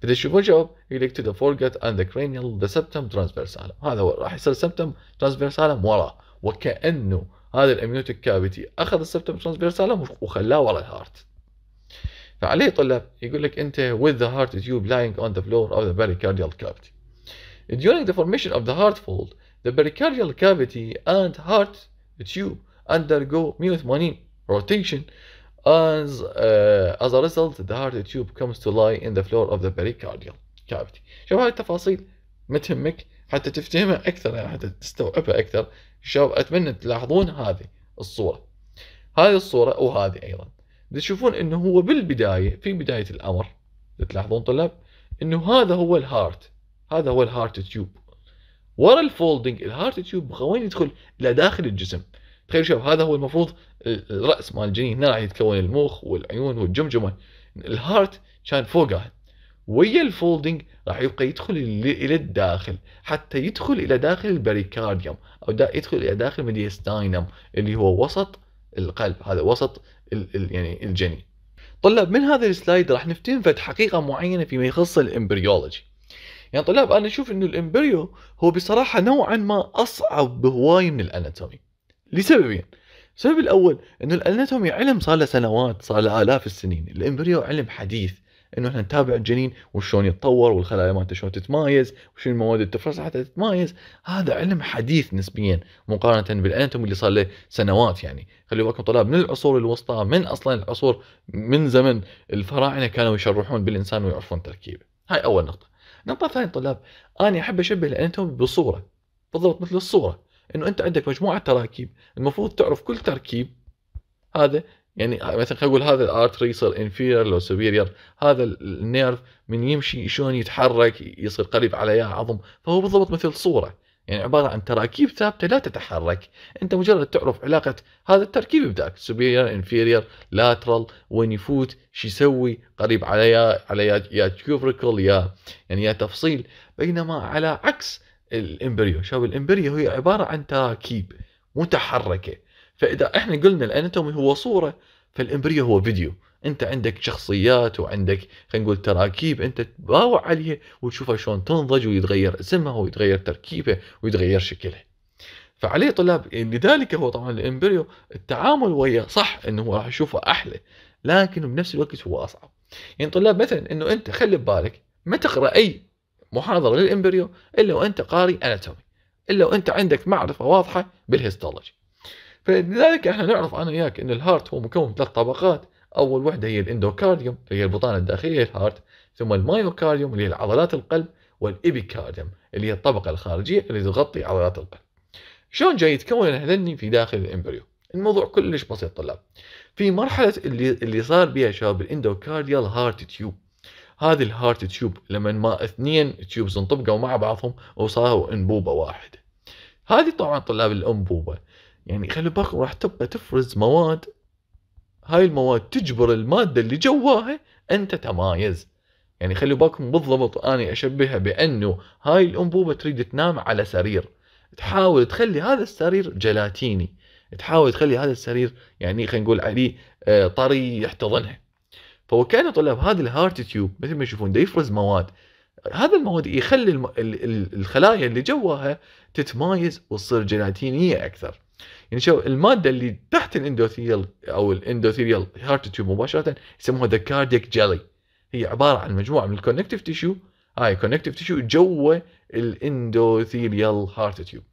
فاذا شوف شباب يليك to the foregut and the cranial the septum transversalum هذا هو راح يصير septum transversalum وراه وكانه هذا الاميوتيك كافيتي اخذ السبتم ترانسفيرسالم وخلاه ورا الهارت فعليه طلب يقول لك انت with the heart tube lying on the floor of the pericardial cavity during the formation of the heart fold the pericardial cavity and heart tube undergo 180 rotation as uh, as a result the heart tube comes to lie in the floor of the pericardial cavity شوف هاي التفاصيل ما تهمك حتى تفتهمها اكثر يعني حتى تستوعبها اكثر شو اتمنى تلاحظون هذه الصوره هذه الصوره وهذه ايضا تشوفون انه هو بالبدايه في بدايه الامر تلاحظون طلاب انه هذا هو الهارت هذا هو الهارت تيوب ورا الفولدنج الهارت تيوب وين يدخل الى داخل الجسم تخيل شوف هذا هو المفروض الراس آه، آه، مال الجنين هنا راح يتكون المخ والعيون والجمجمه الهارت كان فوقها ويا الفولدنج راح يبقى يدخل الى الداخل حتى يدخل الى داخل البريكارديوم او دا يدخل الى داخل الميدياستاينم اللي هو وسط القلب هذا وسط الـ الـ يعني الجنين طلاب من هذا السلايد راح نفتنفد حقيقه معينه فيما يخص الامبريولوجي يعني طلاب انا اشوف انه الامبريو هو بصراحه نوعا ما اصعب بهوايه من الاناتومي لسببين السبب الاول انه الاناتومي علم صار له سنوات صار له الاف السنين الامبريو علم حديث انه احنا نتابع الجنين وشلون يتطور والخلايا مالته شلون تتمايز وشنو المواد اللي تفرزها حتى تتمايز هذا علم حديث نسبيا مقارنه بالانتم اللي صار له سنوات يعني خلي بالكم طلاب من العصور الوسطى من اصلا العصور من زمن الفراعنه كانوا يشرحون بالانسان ويعرفون تركيبه هاي اول نقطه النقطه الثانيه طلاب انا احب اشبه الانتم بصوره بالضبط مثل الصوره انه انت عندك مجموعه تراكيب المفروض تعرف كل تركيب هذا يعني مثلا خلينا نقول هذا الارتري يصير انفيرير لو سوبيرير هذا النيرف من يمشي شلون يتحرك يصير قريب على يا عظم فهو بالضبط مثل صوره يعني عباره عن تراكيب ثابته لا تتحرك انت مجرد تعرف علاقه هذا التركيب بذاك سوبيرير انفيرير لاترال وين يفوت شو يسوي قريب على يا على يا يا يا يعني يا تفصيل بينما على عكس الامبريو شوف الامبريو هي عباره عن تراكيب متحركه فاذا احنا قلنا الاناتومي هو صوره فالامبريو هو فيديو انت عندك شخصيات وعندك خلينا نقول تراكيب انت تباوع عليها وتشوفها شلون تنضج ويتغير اسمها ويتغير تركيبها ويتغير شكلها فعليه طلاب يعني لذلك هو طبعا الامبريو التعامل وياه صح انه هو راح يشوفه احلى لكن بنفس الوقت هو اصعب يعني طلاب مثلا انه انت خلي ببالك ما تقرا اي محاضره للامبريو الا وانت قاري اناتومي الا وانت عندك معرفه واضحه بالهيستولوجي فلذلك احنا نعرف انا وياك ان الهارت هو مكون من ثلاث طبقات اول وحده هي الاندوكارديوم اللي هي البطانه الداخليه للهارت ثم المايوكارديوم اللي هي عضلات القلب والابيكارديوم اللي هي الطبقه الخارجيه اللي تغطي عضلات القلب شلون جاي يتكون هذني في داخل الامبريو الموضوع كلش بسيط طلاب في مرحله اللي اللي صار بها شباب الاندوكارديال هارت تيوب هذه الهارت تيوب لما ما اثنين تيوبز انطبقوا مع بعضهم وصاروا انبوبه واحده هذه طبعا طلاب الانبوبه يعني إيه. خلي بالك راح تبقى تفرز مواد هاي المواد تجبر المادة اللي جواها أن تتمايز يعني خلي بالكم بالضبط أنا أشبهها بأنه هاي الأنبوبة تريد تنام على سرير تحاول تخلي هذا السرير جلاتيني تحاول تخلي هذا السرير يعني خلينا نقول عليه آه، طري يحتضنها فوكان طلاب هذا الهارت تيوب مثل ما يشوفون ده يفرز مواد هذا المواد يخلي الخلايا اللي جواها تتمايز وتصير جلاتينيه اكثر يعني شوف الماده اللي تحت الاندوثيال او الاندوثيريال هارت تيوب مباشره يسموها ذا كارديك جيلي هي عباره عن مجموعه من الكونكتيف تيشو هاي كونكتيف تيشو جوا الاندوثيريال هارت تيوب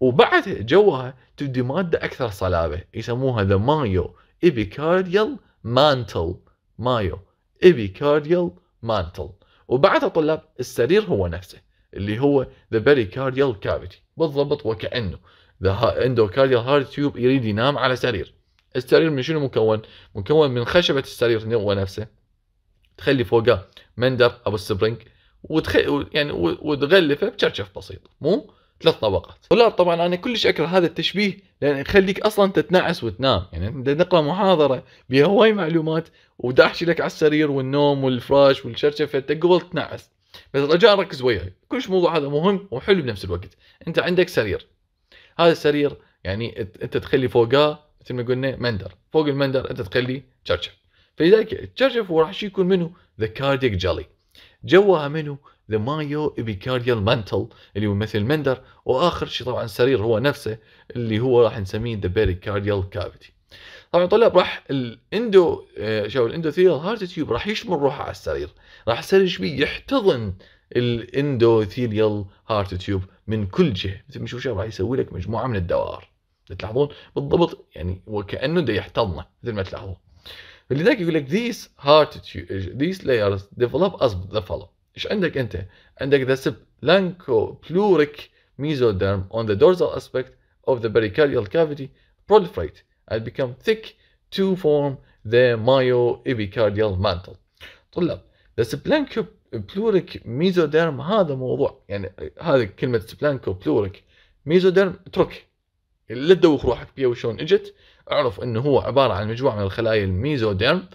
وبعدها جواها تبدي ماده اكثر صلابه يسموها ذا مايو ايبيكارديال مانتل مايو ايبيكارديال مانتل وبعدها طلاب السرير هو نفسه اللي هو ذا بيريكارديال كافيتي بالضبط وكانه ذا اندوكارديال هارت تيوب يريد ينام على سرير السرير من شنو مكون؟ مكون من خشبه السرير هو نفسه تخلي فوقه مندر او السبرنج وتخ... يعني وتغلفه بشرشف بسيط مو ثلاث طبقات ولا طبعا انا كلش اكره هذا التشبيه لان يخليك اصلا تتنعس وتنام يعني نقرا محاضره بها هواي معلومات ودا احكي لك على السرير والنوم والفراش والشرشف انت قبل تنعس بس رجاء ركز وياي كلش موضوع هذا مهم وحلو بنفس الوقت انت عندك سرير هذا السرير يعني انت تخلي فوقه مثل ما قلنا مندر فوق المندر انت تخلي تشرشف فلذلك تشرشف راح شو يكون منه ذا كارديك جلي جواها منه ذا مايو ابيكارديال مانتل اللي هو مثل المندر واخر شيء طبعا السرير هو نفسه اللي هو راح نسميه ذا بيريكارديال كافيتي طبعا طلاب راح الاندو آه، شو الاندوثيريال هارت تيوب راح يشمل روحه على السرير راح السرير بيه يحتضن الاندوثيليال هارت تيوب من كل جهه مثل ما شوف شباب راح يسوي لك مجموعه من الدوائر تلاحظون بالضبط يعني وكانه دا يحتضنه مثل ما تلاحظون فلذلك يقول لك these heart these layers develop as the follow ايش عندك انت؟ عندك the sublancopluric mesoderm on the dorsal aspect of the pericardial cavity proliferate and become thick to form the myoepicardial mantle. طلاب the sublancopluric بلوريك ميزوديرم هذا موضوع يعني هذه كلمه سبلانكو بلوريك ميزوديرم اترك لا تدوخ روحك فيها وشلون اجت اعرف انه هو عباره عن مجموعه من الخلايا الميزوديرم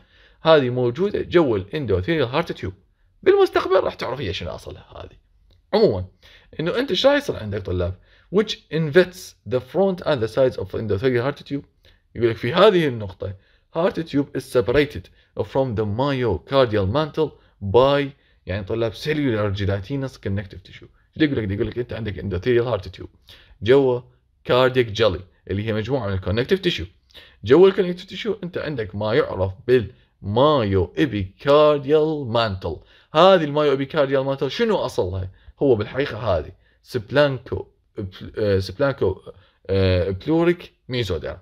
هذه موجوده جو الاندوثيريال هارت تيوب بالمستقبل راح تعرف هي شنو اصلها هذه عموما انه انت ايش راح يصير عندك طلاب which invets the front and the sides of the endothelial heart tube يقول لك في هذه النقطة heart tube is separated from the myocardial mantle by يعني طلاب سيلولار جيلاتينس كونكتيف تيشو ايش يقول لك؟ يقول لك انت عندك اندوثيريال هارت تيوب جوا كارديك جلي اللي هي مجموعه من الكونكتيف تيشو جوا الكونكتيف تيشو انت عندك ما يعرف بالمايو ابيكارديال مانتل هذه المايو ابيكارديال مانتل شنو اصلها؟ هو بالحقيقه هذه سبلانكو آه، سبلانكو بلوريك آه، ميزوديرم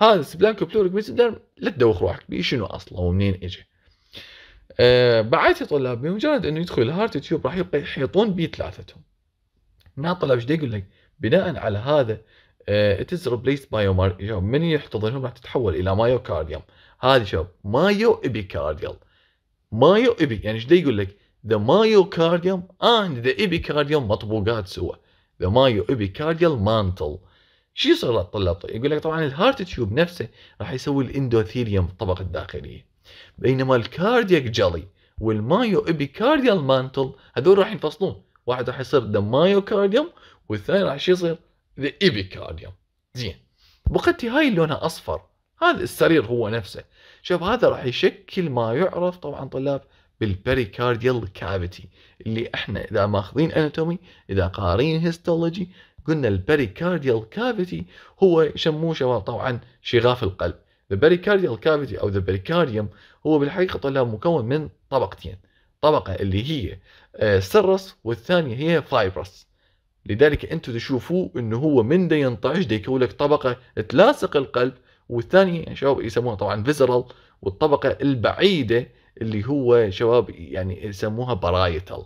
هذا سبلانكو بلوريك ميزوديرم لا تدوخ روحك بيه شنو اصله ومنين اجى آه، بعثت طلاب بمجرد انه يدخل هارت تيوب راح يبقى يحيطون به ثلاثتهم من الطلاب ايش يقول لك؟ بناء على هذا ات از ريبليست بايو شوف من يحتضنهم راح تتحول الى مايو كارديوم هذه شوف مايو ابيكارديال مايو ابي يعني ايش يقول لك؟ ذا كارديوم اند ذا ابي كارديوم مطبوقات سوا مايو ابي epicardial مانتل شو يصير للطلاب؟ يقول لك طبعا الهارت تيوب نفسه راح يسوي الاندوثيليوم الطبقه الداخليه بينما الكاردياك جلي والمايو ابيكارديال مانتل هذول راح ينفصلون واحد راح يصير ذا مايوكارديوم والثاني راح يصير ذا ايبيكارديوم زين بقتي هاي اللي لونها اصفر هذا السرير هو نفسه شوف هذا راح يشكل ما يعرف طبعا طلاب بالبريكارديال كافيتي اللي احنا اذا ماخذين اناتومي اذا قارين هيستولوجي قلنا البريكارديال كافيتي هو يسموه شباب طبعا شغاف القلب The pericardial cavity او the pericardium هو بالحقيقه طلاب مكون من طبقتين طبقه اللي هي سرس آه، والثانيه هي فايبرس لذلك أنتوا تشوفوه انه هو من دا ينطعش دا يكون لك طبقه تلاصق القلب والثانيه يعني شباب يسموها طبعا فيزرال والطبقه البعيده اللي هو شباب يعني يسموها برايتال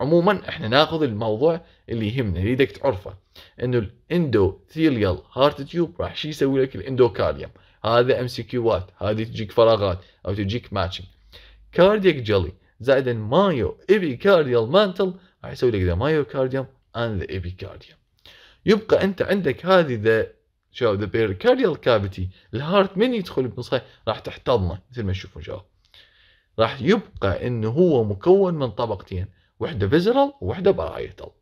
عموما احنا ناخذ الموضوع اللي يهمنا اللي بدك تعرفه انه الاندوثيليال هارت تيوب راح شو يسوي لك الاندوكارديوم هذا ام سي كيوات هذه تجيك فراغات او تجيك ماتشنج كارديك جلي زائد مايو كارديال مانتل راح يسوي لك ذا كارديوم اند ذا ايبيكارديوم يبقى انت عندك هذه ذا شو ذا كارديال كافيتي الهارت من يدخل بنصها راح تحتضنه مثل ما تشوفون شباب راح يبقى انه هو مكون من طبقتين وحده فيزرال وواحده بارايتال